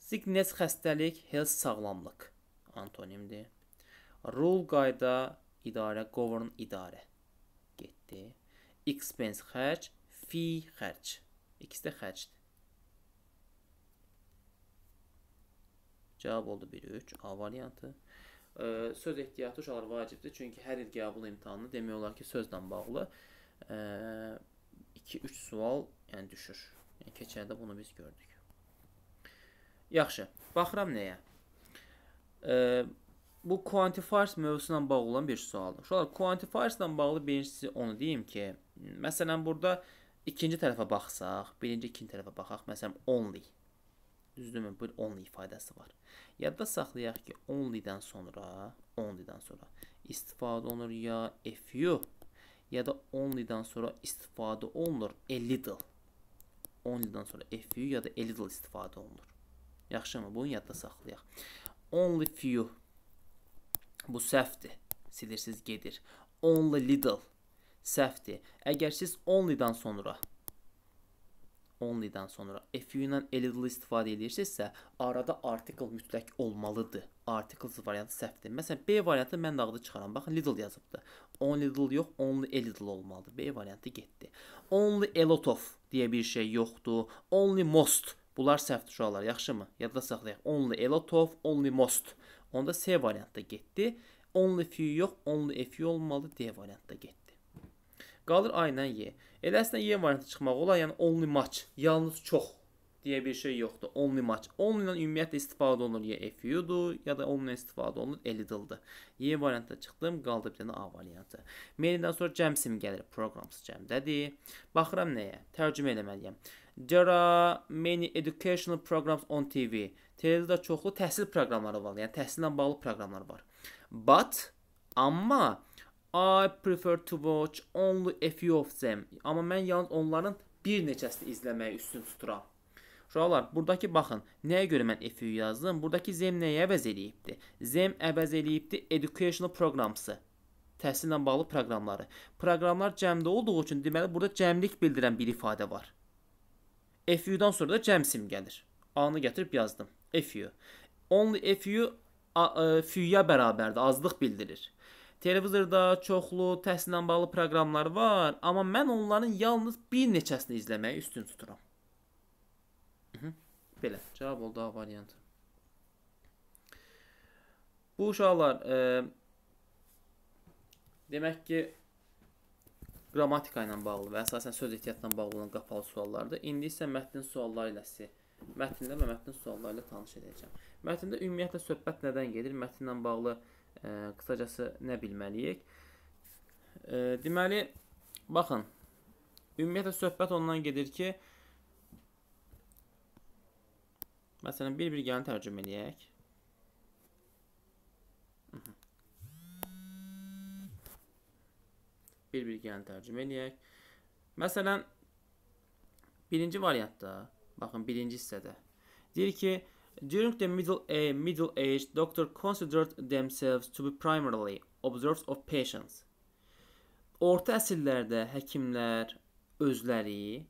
Sickness xəstəlik, health sağlamlıq antonimdir. Rule qayda, idarə, govern idarə getdi. Expense xərc, fee xərc. İkisi də xərcdir. Cavab oldu 1-3 A variantı. E, söz ehtiyatı uşaqlar vacibdir. Çünki hər il qəbul imtahanı demək olar ki, sözlə bağlı 2-3 sual yəni düşür. Yəni keçən də bunu biz gördük. Yaxşı. Baxıram nəyə? E, bu quantifiers mövzusu ilə bağlı olan bir sualdır. Uşaqlar, quantifiers ilə bağlı birincisi onu deyim ki, məsələn burada ikinci tərəfə baxsaq, birinci ikinci tərəfə baxaq, məsələn only. Düzdürmü? Bu only ifadəsi var. Yadda saxlayaq ki, only-dən sonra, only-dən sonra istifadə olunur ya a few ya da only-dən sonra istifadə olunur a little. Only-dən sonra a few ya da a little istifadə olunur. Yaxşımı? Bunu yadda saxlayaq. Only few. Bu səhvdir. Silirsiniz gedir. Only little. Səhvdir. Əgər siz only-dan sonra only-dən sonra if-you ilə elidli istifadə edirsinizsə, arada article mütləq olmalıdır. Articles variantı səhvdir. Məsələn, B variantı mən dağıdı çıxaram. Baxın, little yazıbdı. Only little yox, only a little olmalıdır. B variantı getdi. Only a lot of deyə bir şey yoxdur. Only most. Bunlar səhvdir uşaqlar, yaxşımı? Yadda saxlayaq. Only a lot of, only most. Onda C variantı getdi. Only few yox, only a few olmalı. D variantı getdi. Qalır A ilə Y. Elə əslində Y variantı çıxmaq olar, yəni only match, yalnız çox deyə bir şey yoxdur. Only match. Only ilə ümumiyyətlə istifadə olunur ya FU-dur, ya da onunla istifadə olunur eliddle-dır. Y variantda çıxdım, qaldı bir dənə A variantı. Maildən sonra cəmsim gəlir, programs cəmdədir. Baxıram nəyə? Tərcümə eləməliyəm. There are many educational programs on TV. Televizorda çoxlu təhsil proqramları var, yəni təhsillə bağlı proqramlar var. But amma I prefer to watch only a few of them. Amma mən yalnız onların bir neçəsini izləməyi üstün tuturam. Uşaqlar, buradakı baxın, nəyə görə mən FU yazdım? Buradakı zem nəyə əvəz eləyibdi? Zem əvəz eləyibdi educational proqramsı. Təhsillə bağlı proqramları. Proqramlar cəmdə olduğu üçün deməli burada cəmlik bildirən bir ifadə var. FU-dan sonra da cəm sim gəlir. A-nı gətirib yazdım. FU. Only FU FU-ya bərabərdir, azlıq bildirir. Televizorda çoxlu təhsillə bağlı proqramlar var, amma mən onların yalnız bir neçəsini izləməyi üstün tuturam. Mhm. Belə, cavab oldu A variantı. Bu uşaqlar, e, demək ki, qrammatika ilə bağlı və əsasən söz ehtiyatla bağlı olan qapalı suallardır. İndi isə mətnin sualları ilə sizə mətnlə və mətnin sualları ilə tanış edəcəm. Mətndə ümumiyyətlə söhbət nədən gedir? Mətnlə bağlı ə, qısacası nə bilməliyik? Ə, deməli, baxın, ümumiyyətlə söhbət ondan gedir ki, məsələn, bir-bir gəlini tərcümə edək. Mhmm. Bir-bir gəlini tərcümə edək. Məsələn, birinci variantda, baxın, birinci hissədə, deyir ki, During the middle, uh, middle age, doctors considered themselves to be primarily observers of patients. Orta əsrlərdə həkimlər özləri,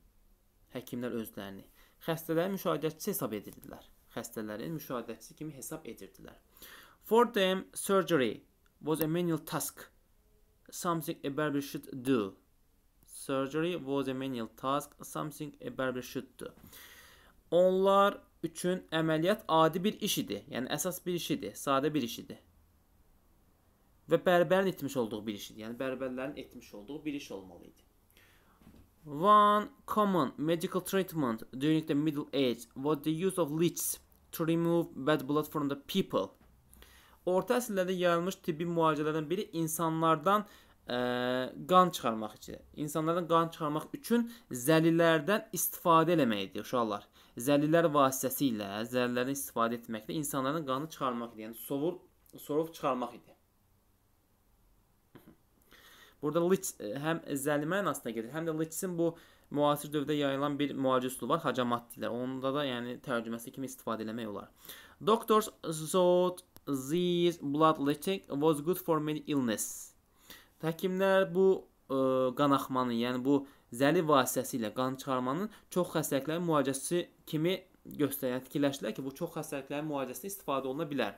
həkimlər özlərini xəstələri müşahidəçisi hesab edirdilər. Xəstələrin müşahidəçisi kimi hesab edirdilər. For them, surgery was a menial task, something a barber should do. Surgery was a menial task, something a barber should do. Onlar üçün əməliyyat adi bir iş idi. Yəni əsas bir iş idi, sadə bir iş idi. Və bərbərlərin etmiş olduğu bir iş idi. Yəni bərbərlərin etmiş olduğu bir iş olmalı idi. One common medical treatment during the Middle Age was the use of leeches to remove bad blood from the people. Orta əsrlərdə yayılmış tibbi müalicələrdən biri insanlardan ə, e, qan çıxarmaq üçün, insanlardan qan çıxarmaq üçün zəlilərdən istifadə eləmək idi uşaqlar zəlillər vasitəsilə zərərlərin istifadə etməklə insanların qanı çıxarmaq idi. Yəni sovur, sorov çıxarmaq idi. Burada lich həm zəli mənasına gəlir, həm də lichsin bu müasir dövrdə yayılan bir müalicə üslubu var, hacamat deyirlər. Onda da yəni tərcüməsi kimi istifadə eləmək olar. Doctors thought this blood leaching was good for many illness. Həkimlər bu ə, qanaxmanı, yəni bu ə, zəli vasitəsilə qan çıxarmanın çox xəstəliklərin müalicəsi kimi göstərən yəni fikirləşdilər ki, bu çox xəstəliklərin müalicəsində istifadə oluna bilər.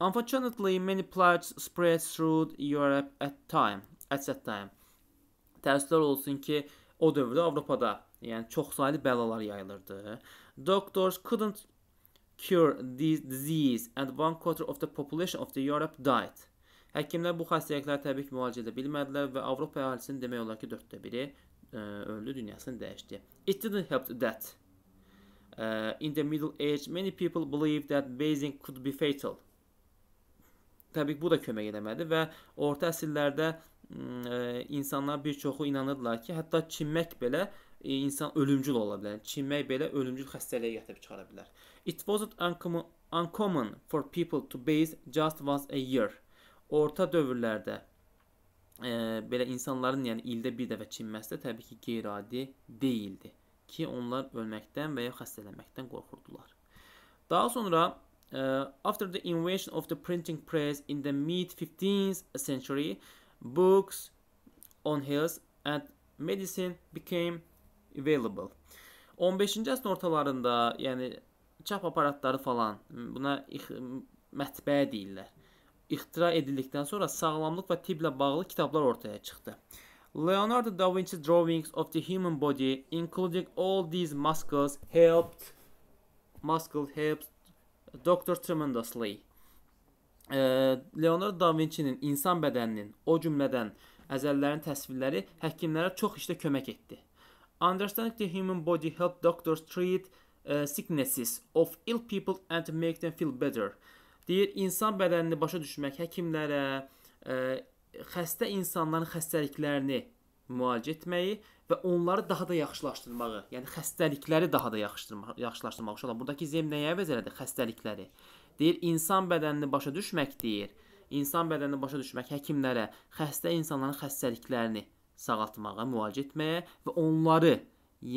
Unfortunately, many plaques spread through Europe at time, at that time. Təəssüflər olsun ki, o dövrdə Avropada, yəni çoxsaylı bəlalar yayılırdı. Doctors couldn't cure this disease and one quarter of the population of the Europe died. Həkimlər bu xəstəlikləri təbii ki, müalicə edə bilmədilər və Avropa əhalisinin demək olar ki, 4də biri ə, e, ölü dünyasını dəyişdi. It didn't help that. Uh, e, in the middle age many people believed that basing could be fatal. Təbii ki, bu da kömək eləmədi və orta əsrlərdə ə, mm, e, insanlar bir çoxu inanırdılar ki, hətta çimmək belə insan ölümcül ola bilər. Çimmək belə ölümcül xəstəliyə gətirib çıxara bilər. It wasn't uncommon uncommon for people to base just once a year. Orta dövrlərdə e, belə insanların yəni ildə bir dəfə çinməsi də təbii ki, qeyri-adi deyildi ki, onlar ölməkdən və ya xəstələnməkdən qorxurdular. Daha sonra e, after the invention of the printing press in the mid 15th century, books on health and medicine became available. 15-ci əsrin ortalarında, yəni çap aparatları falan, buna mətbəə deyirlər ixtira edildikdən sonra sağlamlıq və tibblə bağlı kitablar ortaya çıxdı. Leonardo da Vinci drawings of the human body including all these muscles helped muscle helped Dr. tremendously. Leonardo da Vinci-nin insan bədəninin, o cümlədən əzəllərin təsvirləri həkimlərə çox işdə kömək etdi. Understanding the human body helped doctors treat uh, sicknesses of ill people and make them feel better. Uh, Deyir, insan bədənini başa düşmək həkimlərə, ə, e, xəstə insanların xəstəliklərini müalicə etməyi və onları daha da yaxşılaşdırmağı, yəni xəstəlikləri daha da yaxşılaşdırmaq, yaxşılaşdırmaq uşaqlar. Burdakı zem nəyə vəzələdir? Xəstəlikləri. Deyir, insan bədənini başa düşmək deyir. İnsan bədənini başa düşmək həkimlərə, xəstə insanların xəstəliklərini sağaltmağa, müalicə etməyə və onları,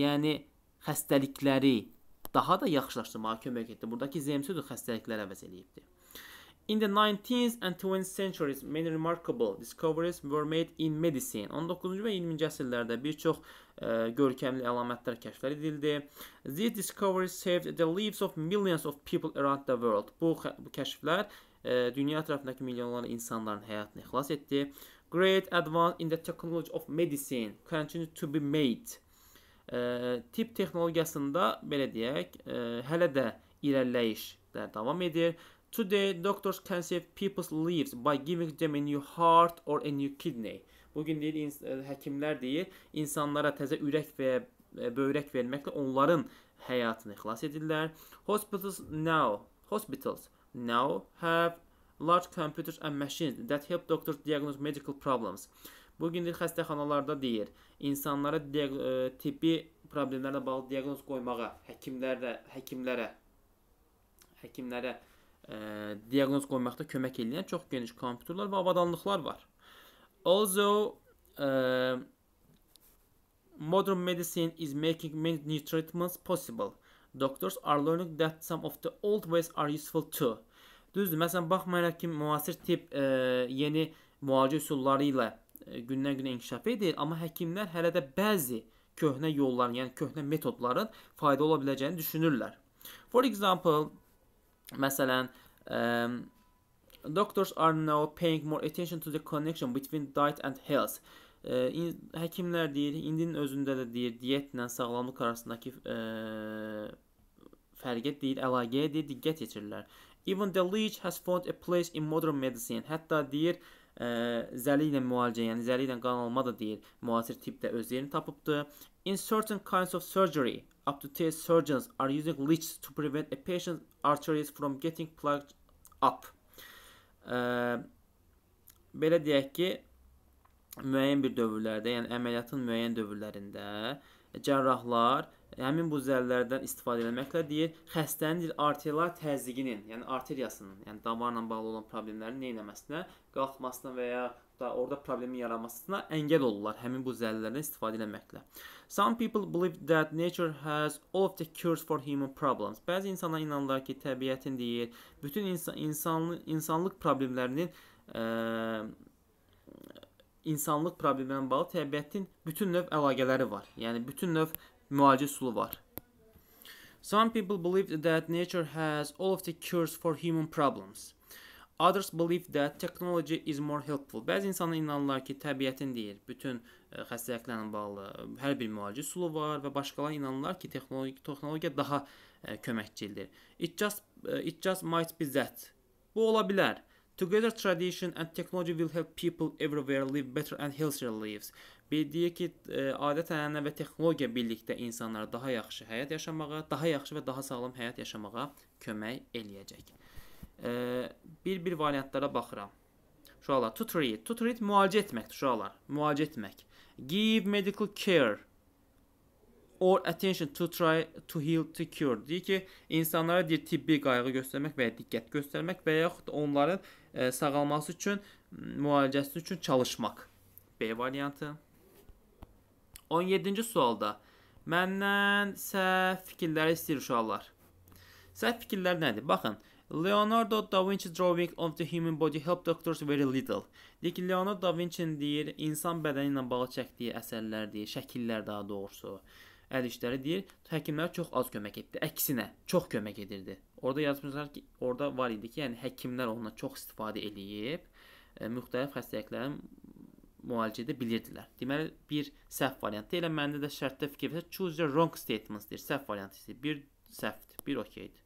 yəni xəstəlikləri daha da yaxşılaşdırmağa kömək etdi. Burdakı zemsüdür xəstəliklər əvəz eləyibdi. In the 19th and 20th centuries many remarkable discoveries were made in medicine. 19-cu və 20-ci əsrlərdə bir çox ə, e, görkəmli əlamətlər kəşflər edildi. These discoveries saved the lives of millions of people around the world. Bu, bu kəşflər ə, e, dünya ətrafındakı milyonlarla insanların həyatını xilas etdi. Great advance in the technology of medicine continue to be made. Ə, e, tip texnologiyasında belə deyək, ə, hələ də irəliləyiş də davam edir. Today doctors can save people's lives by giving them a new heart or a new kidney. Bugün deyir e, həkimlər deyir insanlara təzə ürək və e, böyrək verməklə onların həyatını xilas edirlər. Hospitals now, hospitals now have large computers and machines that help doctors diagnose medical problems. Bu gün deyir xəstəxanalarda deyir, insanlara e, tibbi problemlərlə bağlı diaqnoz qoymağa, həkimlərlə, həkimlərə, həkimlərə, həkimlərə ə, diaqnoz qoymaqda kömək edən çox geniş kompüterlər və avadanlıqlar var. Also ə, e, modern medicine is making many new treatments possible. Doctors are learning that some of the old ways are useful too. Düzdür, məsələn baxmayaraq ki, müasir tibb ə, e, yeni müalicə üsulları ilə e, gündən-günə inkişaf edir, amma həkimlər hələ də bəzi köhnə yolların, yəni köhnə metodların faydalı ola biləcəyini düşünürlər. For example, Məsələn, um, Doctors are now paying more attention to the connection between diet and health. E, in, həkimlər deyir, indinin özündə də deyir, diyetlə sağlamlıq arasındakı e, fərqə deyir, əlaqəyə deyir, diqqət yetirirlər. Even the leech has found a place in modern medicine. Hətta deyir, ə, e، zəli ilə müalicə, yəni zəli ilə qan alma da deyir, müasir tibb də öz yerini tapıbdı. In certain kinds of surgery, up to 10 surgeons are using leeches to prevent a patient's arteries from getting plugged up. Ə, belə deyək ki, müəyyən bir dövrlərdə, yəni əməliyyatın müəyyən dövrlərində e, cərrahlar həmin bu zərlərdən istifadə etməklə deyir, xəstənin dil arteriyalar təzyiqinin, yəni arteriyasının, yəni damarla bağlı olan problemlərin nə etməsinə, qalxmasına və ya da orada problemin yaranmasına əngəl olurlar həmin bu zəllələrdən istifadə etməklə. Some people believe that nature has all of the cures for human problems. Bəzi insanlar inanırlar ki, təbiətin deyir, bütün insan insanlı insanlıq problemlərinin ə, insanlıq problemlərinə bağlı təbiətin bütün növ əlaqələri var. Yəni bütün növ müalicə üsulu var. Some people believe that nature has all of the cures for human problems. Others believe that technology is more helpful. Bəzi insanlar inanırlar ki, təbiətin deyir, bütün ə, e, xəstəliklərlə bağlı e, hər bir müalicə üsulu var və başqaları inanırlar ki, texnologiya texnologiya daha ə, e, köməkçilidir. It just ə, it just might be that. Bu ola bilər. Together tradition and technology will help people everywhere live better and healthier lives. Bildiyi ki, adət-ənənə və texnologiya birlikdə insanlara daha yaxşı həyat yaşamağa, daha yaxşı və daha sağlam həyat yaşamağa kömək eləyəcək bir-bir variantlara baxıram. Uşaqlar, to treat. To treat müalicə etməkdir, uşaqlar. Müalicə etmək. Give medical care or attention to try to heal to cure. Deyir ki, insanlara deyir tibbi qayğı göstərmək və ya diqqət göstərmək və yaxud da onların ə, sağalması üçün, müalicəsi üçün çalışmaq. B variantı. 17-ci sualda məndən səhv fikirləri istəyir uşaqlar. Səhv fikirlər nədir? Baxın, Leonardo da Vinci drawing of the human body helped doctors very little. Deyir ki, Leonardo da Vinci-nin deyir, insan bədəni ilə bağlı çəkdiyi əsərlər deyir, şəkillər daha doğrusu, əl işləri deyir, həkimlərə çox az kömək etdi. Əksinə, çox kömək edirdi. Orda yazmışlar ki, orada var idi ki, yəni həkimlər ondan çox istifadə eləyib, e, müxtəlif xəstəliklərin müalicə edə bilirdilər. Deməli, bir səhv variantı elə məndə də şərtdə fikirləşir. Choose the wrong statements deyir. Səhv variantı isə bir səhvdir, bir okeydir.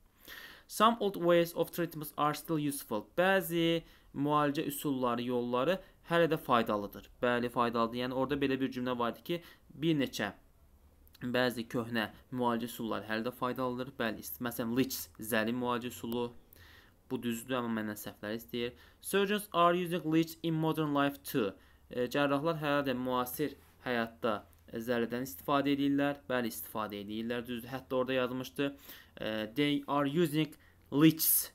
Some old ways of treatments are still useful. Bəzi müalicə üsulları, yolları hələ də faydalıdır. Bəli, faydalıdır. Yəni orada belə bir cümlə var idi ki, bir neçə bəzi köhnə müalicə üsulları hələ də faydalıdır. Bəli, məsələn, Leach zəlim müalicə üsulu bu düzdür, amma məndən səhvlər istəyir. Surgeons are using Leach in modern life too. E, cərrahlar hələ də müasir həyatda zərrədən istifadə edirlər. Bəli, istifadə edirlər. Düzdür. Hətta orada yazmışdı uh, they are using liches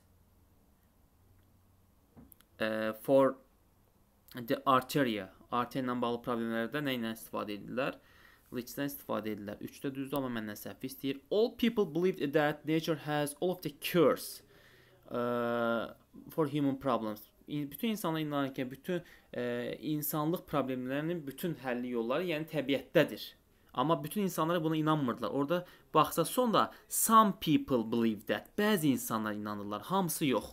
uh, for the arteria. Arteriya bağlı problemlərdə nə ilə istifadə edirlər? Lich'dən istifadə edirlər. 3-də düzdür, amma məndən səhv istəyir. All people believed that nature has all of the cures uh, for human problems. Bütün insanlar inanır ki, bütün ə, uh, insanlıq problemlərinin bütün həlli yolları, yəni təbiətdədir. Amma bütün insanlar buna inanmırdılar. Orada baxsa sonra some people believe that. Bəzi insanlar inanırlar, hamısı yox.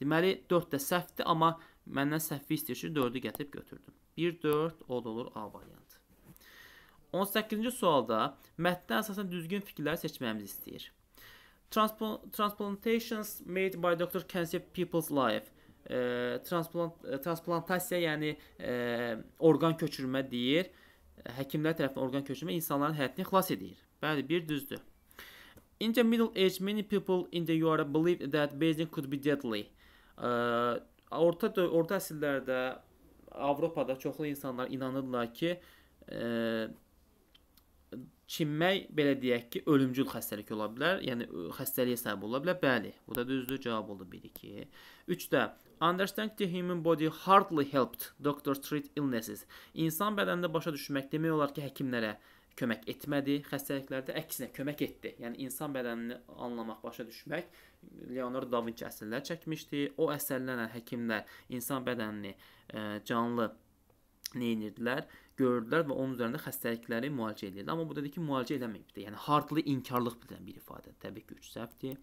Deməli 4 də səhvdir, amma məndən səhvi istəyir ki, 4-ü gətirib götürdüm. 1 4 o da olur A variantı. 18-ci sualda mətnə əsasən düzgün fikirləri seçməyimizi istəyir. Transplantations made by Dr. Cancer People's Life. E, transplant e, transplantasiya, yəni e, orqan köçürmə deyir həkimlər tərəfindən orqan köçürmə insanların həyatını xilas edir. Bəli, bir düzdür. In the middle age many people in the Europe believed that bathing could be deadly. Ə, orta orta əsrlərdə Avropada çoxlu insanlar inanırdılar ki, ə, çimmək belə deyək ki, ölümcül xəstəlik ola bilər, yəni xəstəliyə səbəb ola bilər. Bəli, bu da düzdür, cavab oldu 1 2. 3-də Understand the human body hardly helped doctors treat illnesses. İnsan bədənində başa düşmək demək olar ki, həkimlərə kömək etmədi, xəstəliklərdə əksinə kömək etdi. Yəni insan bədənini anlamaq, başa düşmək Leonardo da Vinci əsərlər çəkmişdi. O əsərlərlə həkimlər insan bədənini ə, e, canlı neynirdilər, gördülər və onun üzərində xəstəlikləri müalicə edirdilər. Amma bu dedi ki, müalicə eləməyibdi. Yəni hardly inkarlıq bilən bir ifadədir. Təbii ki, üç səhvdir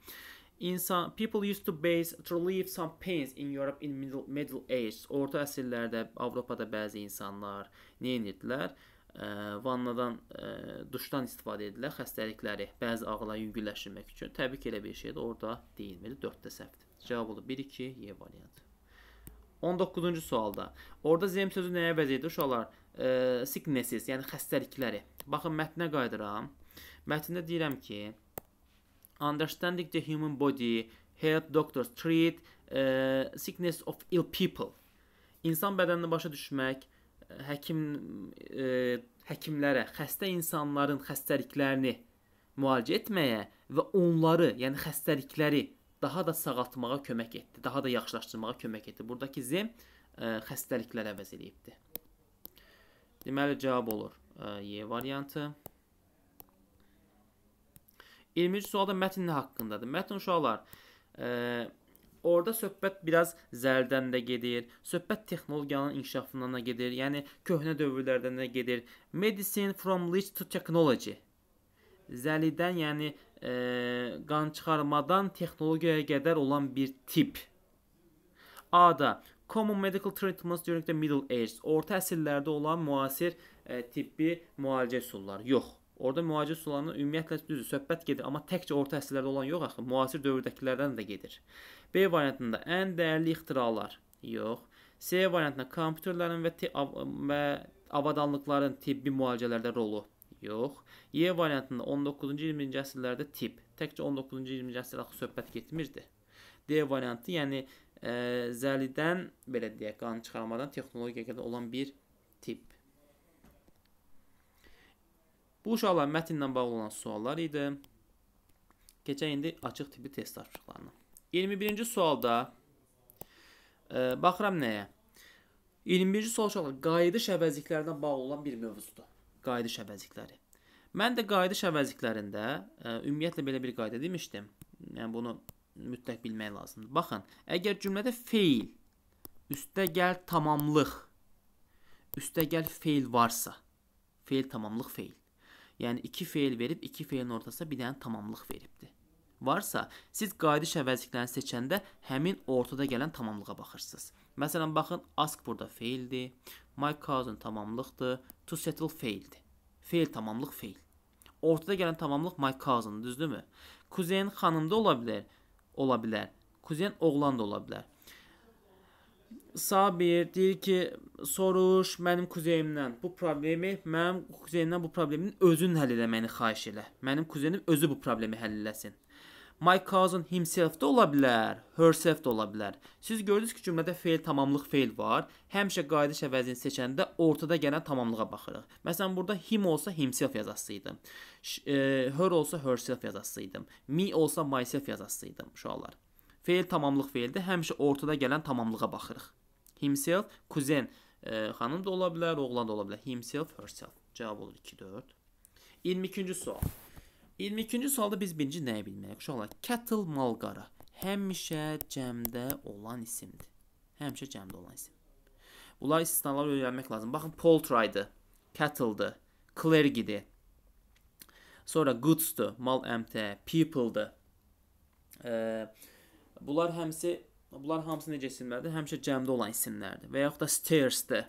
insan people used to base to relieve some pains in Europe in middle middle age. Orta əsrlərdə Avropada bəzi insanlar nə edirdilər? Ə, vannadan, ə, duşdan istifadə edilər xəstəlikləri, bəzi ağrıları yüngülləşdirmək üçün. Təbii ki, elə bir şey də orada deyilmədi. 4-də səhvdir. Cavab olub 1 2 Y variantı. 19-cu sualda. Orda zem sözü nəyə əvəz edir uşaqlar? Ə, sicknesses, yəni xəstəlikləri. Baxın mətnə qayıdıram. Mətndə deyirəm ki, understanding the human body, help doctors treat uh, sickness of ill people. İnsan bədənini başa düşmək, e, həkim e, həkimlərə, xəstə insanların xəstəliklərini müalicə etməyə və onları, yəni xəstəlikləri daha da sağaltmağa kömək etdi, daha da yaxşılaşdırmağa kömək etdi. Burdakı z e, xəstəliklər əvəz eləyibdi. Deməli cavab olur e, Y variantı. 23 sualda mətn nə haqqındadır? Mətn uşaqlar, e, orada söhbət biraz zərdən də gedir, söhbət texnologiyanın inkişafından da gedir, yəni köhnə dövrlərdən də gedir. Medicine from which to technology. Zəlidən, yəni e, qan çıxarmadan texnologiyaya qədər olan bir tip. A-da common medical treatments during the middle age, orta əsrlərdə olan müasir e, tibbi müalicə üsulları. Yox. Orda müalicə üsullarına ümumiyyətlə düzdür, söhbət gedir, amma təkcə orta əsrlərdə olan yox axı, müasir dövrdəkilərdən də gedir. B variantında ən dəyərli ixtiralar yox. C variantında kompüterlərin və, av və avadanlıqların tibbi müalicələrdə rolu yox. Y variantında 19-cu 20-ci əsrlərdə tibb, təkcə 19-cu 20-ci əsrlərdə axı söhbət getmirdi. D variantı, yəni ə, e, zəlidən belə deyək, qan çıxarmadan texnologiyaya qədər olan bir tibb. Bu uşaqlar mətnlə bağlı olan suallar idi. Keçək indi açıq tipli test tapşırıqlarına. 21-ci sualda e, baxıram nəyə? 21-ci sual uşaqlar qayıdış əvəzliklərinə bağlı olan bir mövzudur. Qayıdış əvəzlikləri. Mən də qayıdış əvəzliklərində e, ümumiyyətlə belə bir qayda demişdim. Yəni bunu mütləq bilmək lazımdır. Baxın, əgər cümlədə feil, üstəgəl tamamlıq, üstəgəl feil varsa, feil tamamlıq feil. Yəni 2 feil verib 2 feilin ortasına bir dənə tamamlıq veribdi. Varsa, siz qayıdış əvəzliklərini seçəndə həmin ortada gələn tamamlığa baxırsınız. Məsələn, baxın, ask burada feildir, my cousin tamamlıqdır, to settle feildir. Feil tamamlıq feil. Ortada gələn tamamlıq my cousin, düzdürmü? Kuzen xanım da ola bilər, ola bilər. Kuzen oğlan da ola bilər. Sabir deyir ki, soruş mənim kuzeyimdən bu problemi, mənim kuzeyimdən bu problemin özün həll eləməni xahiş elə. Mənim kuzenim özü bu problemi həll eləsin. My cousin himself də ola bilər, herself də ola bilər. Siz gördünüz ki, cümlədə feil tamamlıq feil var. Həmişə qayıdış əvəzini seçəndə ortada gələn tamamlığa baxırıq. Məsələn, burada him olsa himself yazasıydım. E, her olsa herself yazasıydım. Me olsa myself yazasıydım uşaqlar. Feil tamamlıq feildir. Həmişə ortada gələn tamamlığa baxırıq. Himself, kuzen e, xanım da ola bilər, oğlan da ola bilər. Himself, herself. Cavab olur 2 4. 22-ci sual. 22-ci sualda biz birinci nəyi bilməliyik? Uşaqlar, cattle malqara həmişə cəmdə olan isimdir. Həmişə cəmdə olan isim. Bunlar istisnaları öyrənmək lazım. Baxın, poultry-dı, cattle-dı, clergy-di. Sonra goods-dı, mal əmtə, people-dı. E, bunlar həmsi Bunlar hamısı necə isimlərdir? Həmişə cəmdə olan isimlərdir və yaxud da stairs-dir.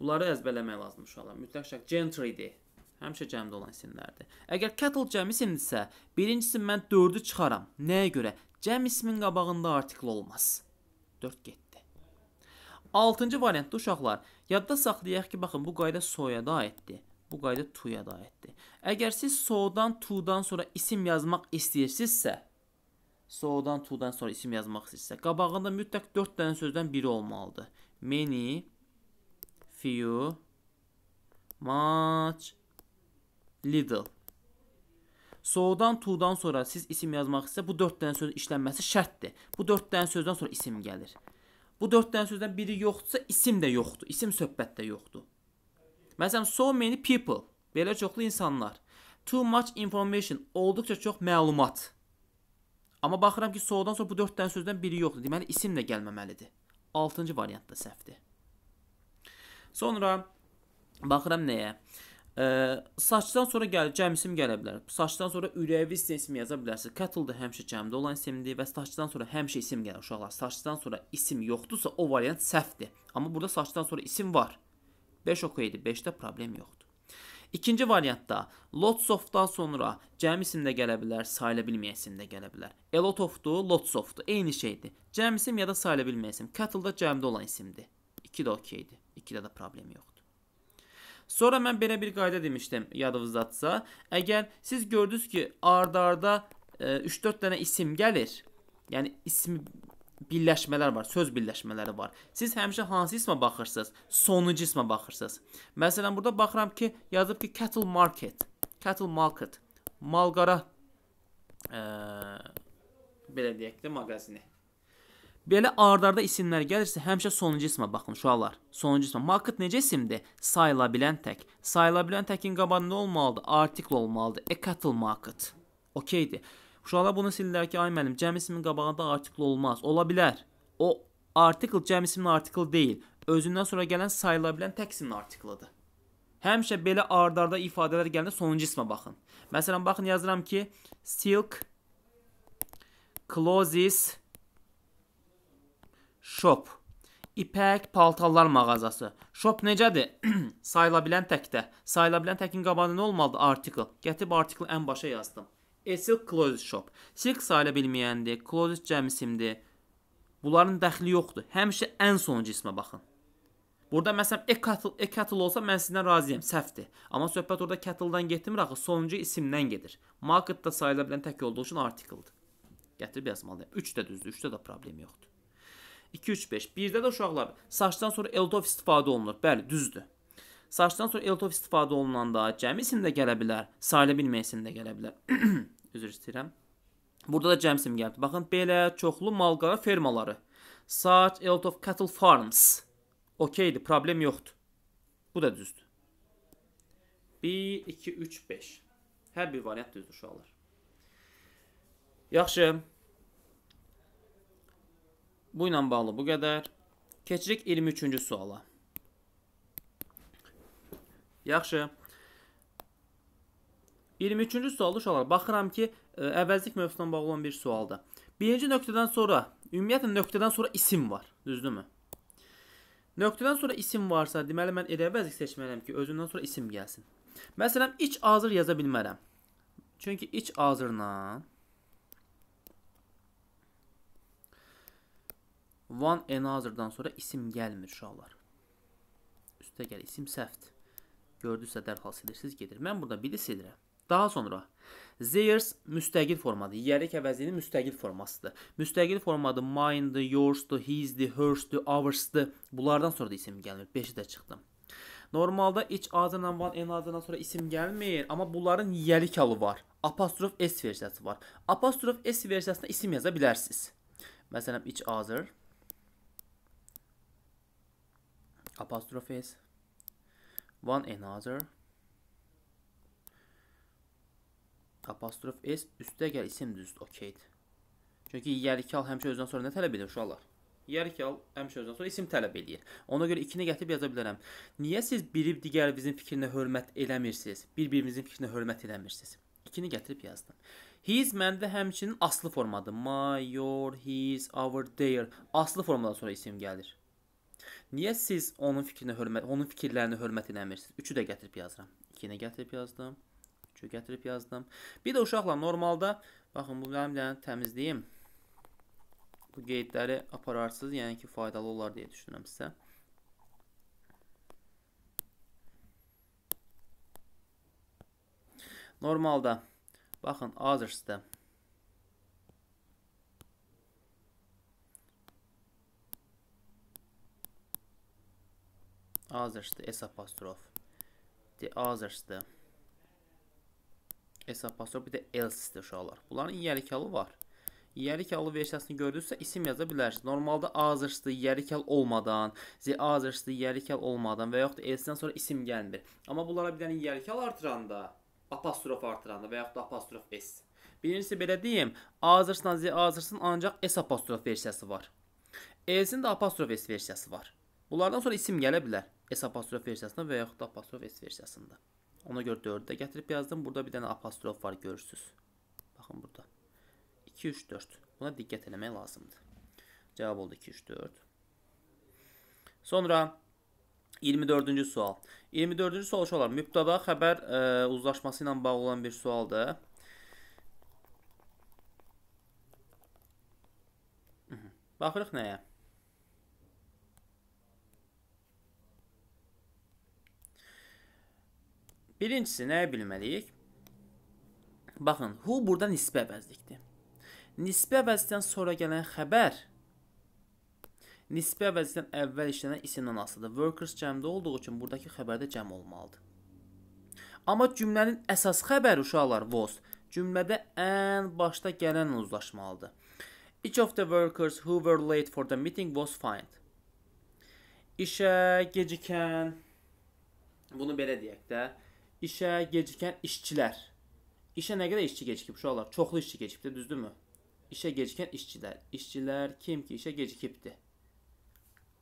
Bunları əzbərləmək lazımdır uşaqlar. Mütləq şərt gentry-dir. Həmişə cəmdə olan isimlərdir. Əgər cattle cəm isimdirsə, birincisi mən 4-ü çıxaram. Nəyə görə? Cəm ismin qabağında artikl olmaz. 4 getdi. 6-cı variantda uşaqlar, yadda saxlayaq ki, baxın bu qayda soyada aiddir. Bu qayda tuya da aiddir. Əgər siz sodan, tudan sonra isim yazmaq istəyirsinizsə, So-dan to-dan sonra isim yazmaq istəyirsə, qabağında mütləq 4 dənə sözdən biri olmalıdır. Many, few, much, little. So-dan to-dan sonra siz isim yazmaq istəyirsə, bu 4 dənə söz işlənməsi şərtdir. Bu 4 dənə sözdən sonra isim gəlir. Bu 4 dənə sözdən biri yoxdursa, isim də yoxdur. İsim söhbətdə yoxdur. Məsələn, so many people, belə çoxlu insanlar. Too much information, olduqca çox məlumat. Amma baxıram ki, soğudan sonra bu 4 dənə sözdən biri yoxdur. Deməli isim də gəlməməlidir. 6-cı variant da səhvdir. Sonra baxıram nəyə? Ə, saçdan sonra gəl cəmisim gələ bilər. Saçdan sonra ürəvi ismi yaza bilərsiniz. Cattle da həmişə cəmdə olan isimdir və saçdan sonra həmişə isim gəlir uşaqlar. Saçdan sonra isim yoxdursa o variant səhvdir. Amma burada saçdan sonra isim var. 5 okeydir. 5-də problem yoxdur. İkinci variantda lots of sonra cəm isim də gələ bilər, sayıla bilməyən isim də gələ bilər. A e, lot of lots of eyni şeydir. Cəm isim ya da sayıla bilməyən isim. Cattle cəmdə olan isimdir. İki də okeydir. İkidə də problem yoxdur. Sonra mən belə bir qayda demişdim yadınızdadsa. Əgər siz gördünüz ki, ardarda arda 3-4 e, dənə isim gəlir. Yəni ismi birləşmələr var, söz birləşmələri var. Siz həmişə hansı ismə baxırsınız? Sonuncu ismə baxırsınız. Məsələn, burada baxıram ki, yazıb ki, cattle market, cattle market, malqara ə, belə deyək də mağazini. Belə ard-arda isimlər gəlirsə, həmişə sonuncu ismə baxın uşaqlar. Sonuncu ismə. Market necə isimdir? Sayıla bilən tək. Sayıla bilən təkin qabağında olmalıdır, artikl olmalıdır. A e, cattle market. Okeydir. Uşaqlar bunu silirlər ki, ay müəllim, cəm ismin qabağında artikl olmaz. Ola bilər. O artikl cəm ismin artikl deyil. Özündən sonra gələn sayıla bilən tək ismin artiklıdır. Həmişə belə ard-arda ifadələr gələndə sonuncu ismə baxın. Məsələn, baxın yazıram ki, silk closes shop. İpək paltarlar mağazası. Shop necədir? sayıla bilən təkdə. Sayıla bilən təkin qabağında nə olmalıdır? Artikl. Gətirib artiklı ən başa yazdım. A silk closet shop. Silk sayıla bilməyəndir, closet cəmisimdir. Bunların dəxli yoxdur. Həmişə ən sonuncu ismə baxın. Burada məsələn e cattle, e cattle olsa mən sizdən razıyam, səhvdir. Amma söhbət orada cattle-dan getmir axı, sonuncu isimdən gedir. Market da sayıla bilən tək olduğu üçün article-dır. Gətirib yazmalıyam. 3 də düzdür, 3-də də problem yoxdur. 2 3 5. Birdə də uşaqlar saçdan sonra eltof istifadə olunur. Bəli, düzdür. Saçdan sonra eltof istifadə olunanda cəmi isim də gələ bilər, sayıla bilmə isim də gələ bilər. Üzr istəyirəm. Burada da cəmsim gəldi. Baxın, belə çoxlu malqara fermaları. Such a lot of cattle farms. Okeydir, problem yoxdur. Bu da düzdür. 1, 2, 3, 5. Hər bir variant düzdür uşaqlar. Yaxşı. Bu ilə bağlı bu qədər. Keçirik 23-cü suala. Yaxşı. 23-cü sualda uşaqlar baxıram ki, ə, e, əvəzlik mövzusundan bağlı olan bir sualdır. Birinci nöqtədən sonra, ümumiyyətlə nöqtədən sonra isim var, düzdürmü? Nöqtədən sonra isim varsa, deməli mən elə əvəzlik seçməliyəm ki, özündən sonra isim gəlsin. Məsələn, iç azır yaza bilmərəm. Çünki iç azırla Van en azırdan sonra isim gəlmir uşaqlar. Üstə gəl, isim səhvdir. Gördüsə dərhal silirsiniz, gedir. Mən burada biri silirəm. Daha sonra Theirs müstəqil formadır. Yiyəlik əvəzliyinin müstəqil formasıdır. Müstəqil formadır mine-dı, yours-dı, his-dı, hers-dı, ours-dı. Bunlardan sonra da isim gəlir. 5-i də çıxdı. Normalda iç adından van en adından sonra isim gəlmir, amma bunların yiyəlik halı var. Apostrof s versiyası var. Apostrof s versiyasına isim yaza bilərsiniz. Məsələn, iç azır. Apostrof s. One another. Apostrof S üstə gəl isim düzdür, okeydir. Çünki yərikal həmişə özdən sonra nə tələb edir uşaqlar? Yərikal həmişə özdən sonra isim tələb edir. Ona görə ikini gətirib yaza bilərəm. Niyə siz biri digərinizin fikrinə hörmət eləmirsiniz? Bir-birinizin fikrinə hörmət eləmirsiniz? İkini gətirib yazdım. His məndə həmçinin aslı formadır. My, your, his, our, their. Aslı formadan sonra isim gəlir. Niyə siz onun fikrinə hörmət, onun fikirlərinə hörmət eləmirsiniz? Üçü də gətirib yazıram. İkinə gətirib yazdım. Şöyə gətirib yazdım. Bir də uşaqla normalda, baxın, bu qəmləni təmizləyim. Bu qeydləri apararsınız, yəni ki, faydalı olar deyə düşünürəm sizə. Normalda, baxın, azır sizdə. Azırsdı, S apostrof. De azırsdı hesab basıyor, bir də else-dir uşaqlar. Bunların yiyəlikalı var. Yiyəlikalı versiyasını gördünüzsə isim yaza bilərsiniz. Normalda azırslı yiyəlikal olmadan, z azırslı yiyəlikal olmadan və yaxud da else-dən sonra isim gəlmir. Amma bunlara bir dənə yiyəlikal artıranda, apostrof artıranda və yaxud da apostrof s. Birincisi belə deyim, azırsla z azırsın ancaq s apostrof versiyası var. S-in də apostrof s versiyası var. Bunlardan sonra isim gələ bilər. S apostrof versiyasında və yaxud da apostrof s versiyasında. Ona görə 4-ü də gətirib yazdım. Burada bir dənə apostrof var görürsüz. Baxın burada. 2, 3, 4. Buna diqqət eləmək lazımdır. Cavab oldu 2, 3, 4. Sonra 24-cü sual. 24-cü sual olar. Mübtada xəbər ə, e, uzlaşması ilə bağlı olan bir sualdır. Baxırıq nəyə? Birincisi nəyə bilməliyik? Baxın, who burada nisbi əvəzlikdir. Nisbi əvəzdən sonra gələn xəbər nisbi əvəzdən əvvəl işlənən isimdən asılıdır. Workers cəmdə olduğu üçün buradakı xəbərdə cəm olmalıdır. Amma cümlənin əsas xəbəri uşaqlar was. Cümlədə ən başda gələnlə uzlaşmalıdır. Each of the workers who were late for the meeting was fined. İşə gecikən bunu belə deyək də, İşə gecikən işçilər. İşə nə qədər işçi gecikib uşaqlar? Çoxlu işçi gecikibdi, düzdürmü? İşə gecikən işçilər. İşçilər kim ki işə gecikibdi?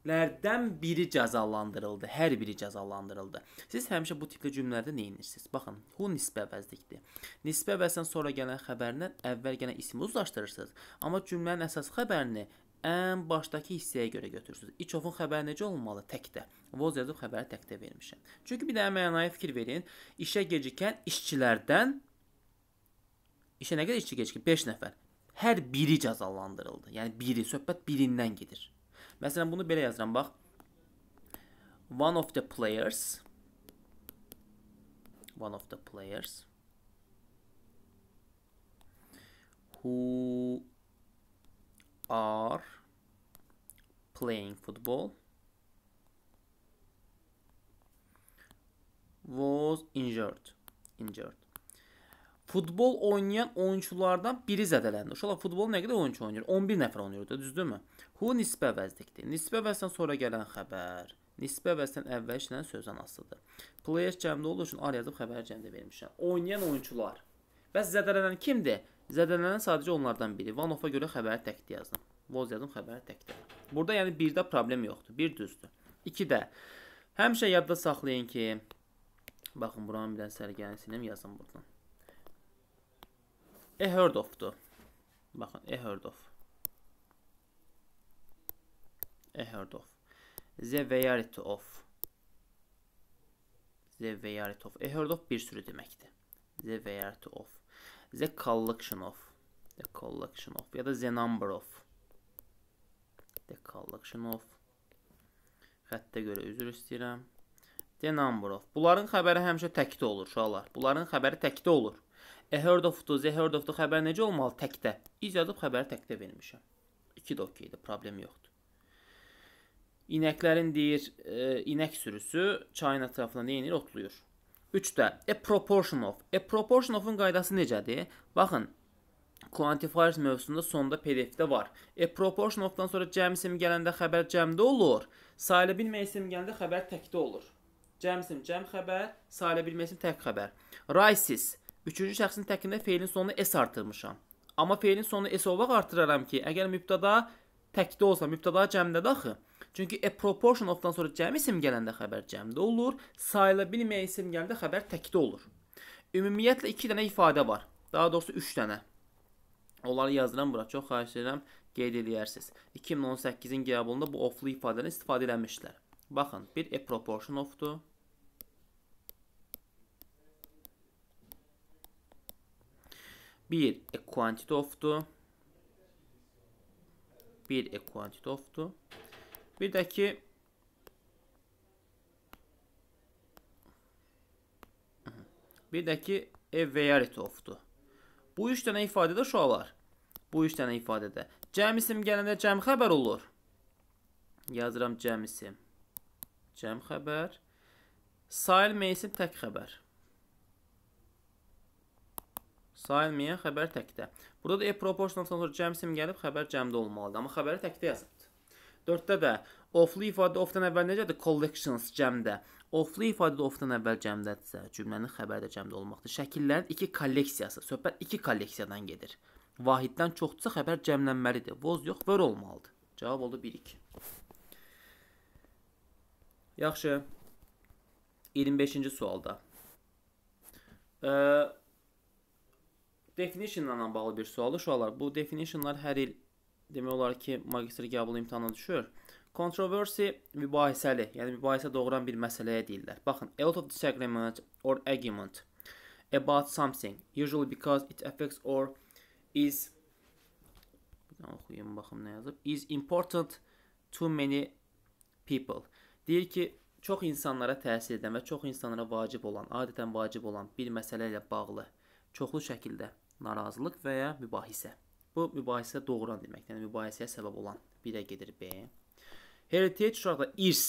Lərdən biri cəzalandırıldı, hər biri cəzalandırıldı. Siz həmişə bu tipli cümlələrdə nə edirsiniz? Baxın, who nisbə əvəzlikdir. Nisbə əvəzdən sonra gələn xəbərlə əvvəl gələn ismi uzlaşdırırsınız. Amma cümlənin əsas xəbərini ən başdakı hissəyə görə götürürsüz. İçovun xəbəri necə olmalı təkdə? Voz yazıb xəbəri təkdə vermişəm. Çünki bir də mənaya fikir verin. İşə gecikən işçilərdən işə nə qədər işçi gecikir? 5 nəfər. Hər biri cəzalandırıldı. Yəni biri söhbət birindən gedir. Məsələn bunu belə yazıram bax. One of the players one of the players who are playing football was injured. Injured. Futbol oynayan oyunçulardan biri zədələndi. Uşaqlar futbol nə qədər oyunçu oynayır? 11 nəfər oynayırdı, düzdürmü? Who nisbə əvəzlikdir. Nisbə əvəzdən sonra gələn xəbər. Nisbə əvəzdən əvvəl işlənən söz anasıdır. Player cəmdə olduğu üçün ar yazıb xəbər cəmdə vermişəm. Oynayan oyunçular. Bəs zədələnən kimdir? Zədələnən sadəcə onlardan biri. Van Vanova görə xəbəri təkdi yazdım. Voz yazdım, xəbəri təkdi. Burada yəni 1-də problem yoxdur. 1 düzdür. 2-də həmişə yadda saxlayın ki, baxın buranın bir dənə sərgənisini yazın buradan. E heard of'dur. Baxın, e heard of. e heard of. The variety of. The variety of. e heard of bir sürü deməkdir. The variety of. The collection of. The collection of. Ya da the number of. The collection of. Xəttə görə üzr istəyirəm. The number of. Bunların xəbəri həmişə təkdə olur uşaqlar. Bunların xəbəri təkdə olur. A heard of-du, the heard of-du xəbər necə olmalı? Təkdə. İz yazıb xəbəri təkdə vermişəm. İki də okeydir, problem yoxdur. İnəklərin deyir, e, inək sürüsü çayın ətrafında nə edir? Otlayır. 3-də a proportion of. A proportion of-un qaydası necədir? Baxın, quantifiers mövzusunda sonda PDF-də var. A proportion of-dan sonra cəm isim gələndə xəbər cəmdə olur, sayıla bilmə isim gələndə xəbər təkdə olur. Cəm isim cəm xəbər, sayıla bilmə isim tək xəbər. Rises, üçüncü şəxsin təkində feilin sonuna s artırmışam. Amma feilin sonunu s olmaq artıraram ki, əgər mübtada təkdə olsa, mübtada cəmdədir axı. Çünki a proportion of-dan sonra cəm isim gələndə xəbər cəmdə olur, sayıla bilməyən isim gələndə xəbər təkdə olur. Ümumiyyətlə 2 dənə ifadə var. Daha doğrusu 3 dənə. Onları yazıram bura. Çox xahiş edirəm qeyd eləyərsiz. 2018-in qəbulunda bu oflu ifadəni istifadə eləmişdilər. Baxın, bir a proportion of-dur. Bir a quantity of-dur. Bir a quantity of-dur. Bir də ki Bir də ki a variety of-dur. Bu 3 dənə ifadədə uşaqlar. Bu 3 dənə ifadədə. Cəm isim gələndə cəm xəbər olur. Yazıram cəm isim. Cəm xəbər. Sayılmayan isim tək xəbər. Sayılmayan xəbər təkdə. Burada da e proportional sonra cəm isim gəlib xəbər cəmdə olmalıdır. Amma xəbəri təkdə yazın. 4-də də oflu ifadə ofdan əvvəl necədir? Collections cəmdə. Oflu ifadə də ofdan əvvəl cəmdədirsə, cümlənin xəbəri də cəmdə olmaqdır. Şəkillərin iki kolleksiyası, söhbət iki kolleksiyadan gedir. Vahiddən çoxdursa xəbər cəmlənməlidir. Voz yox, vör olmalıdır. Cavab oldu 1-2. Yaxşı. 25-ci sualda. Ə, definitionla bağlı bir sualdır. Uşaqlar, bu definitionlar hər il demək olar ki, magistr qəbul imtahanına düşür. Controversy mübahisəli, yəni mübahisə doğuran bir məsələyə deyirlər. Baxın, a lot of disagreement or argument about something, usually because it affects or is oxuyum baxım nə yazıb. Is important to many people. Deyir ki, çox insanlara təsir edən və çox insanlara vacib olan, adətən vacib olan bir məsələ ilə bağlı çoxlu şəkildə narazılıq və ya mübahisə Bu mübahisə doğuran deməkdir. Yəni mübahisəyə səbəb olan birə gedir B. Heritage uşaqda irs.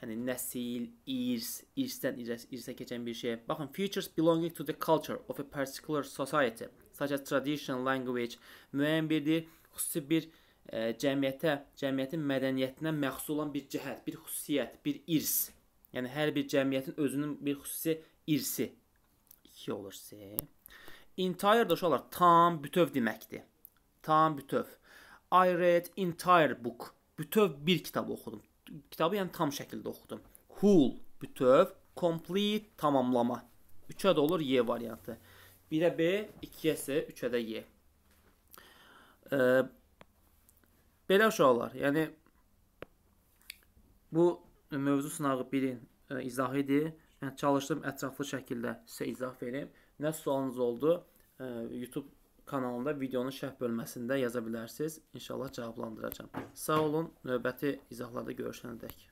Yəni nəsil, irs, irsdən irsə, irsə keçən bir şey. Baxın, features belonging to the culture of a particular society, such as tradition, language, müəyyən bir xüsusi bir ə, e, cəmiyyətə, cəmiyyətin mədəniyyətinə məxsus olan bir cəhət, bir xüsusiyyət, bir irs. Yəni hər bir cəmiyyətin özünün bir xüsusi irsi 2 olur C. Entire də uşaqlar tam bütöv deməkdir. Tam bütöv. I read entire book. Bütöv bir kitab oxudum. Kitabı yəni tam şəkildə oxudum. Whole bütöv, complete tamamlama. 3-ə də olur Y variantı. 1-ə B, 2-yə S, 3-ə də Y. E, belə uşaqlar, yəni bu mövzu sınağı birin e, izah idi. Yəni çalışdım ətraflı şəkildə sizə izah verim. Nə sualınız oldu, e, YouTube kanalında videonun şərh bölməsində yaza bilərsiniz. İnşallah cavablandıracağam. Sağ olun. Növbəti izahlarda görüşənədək.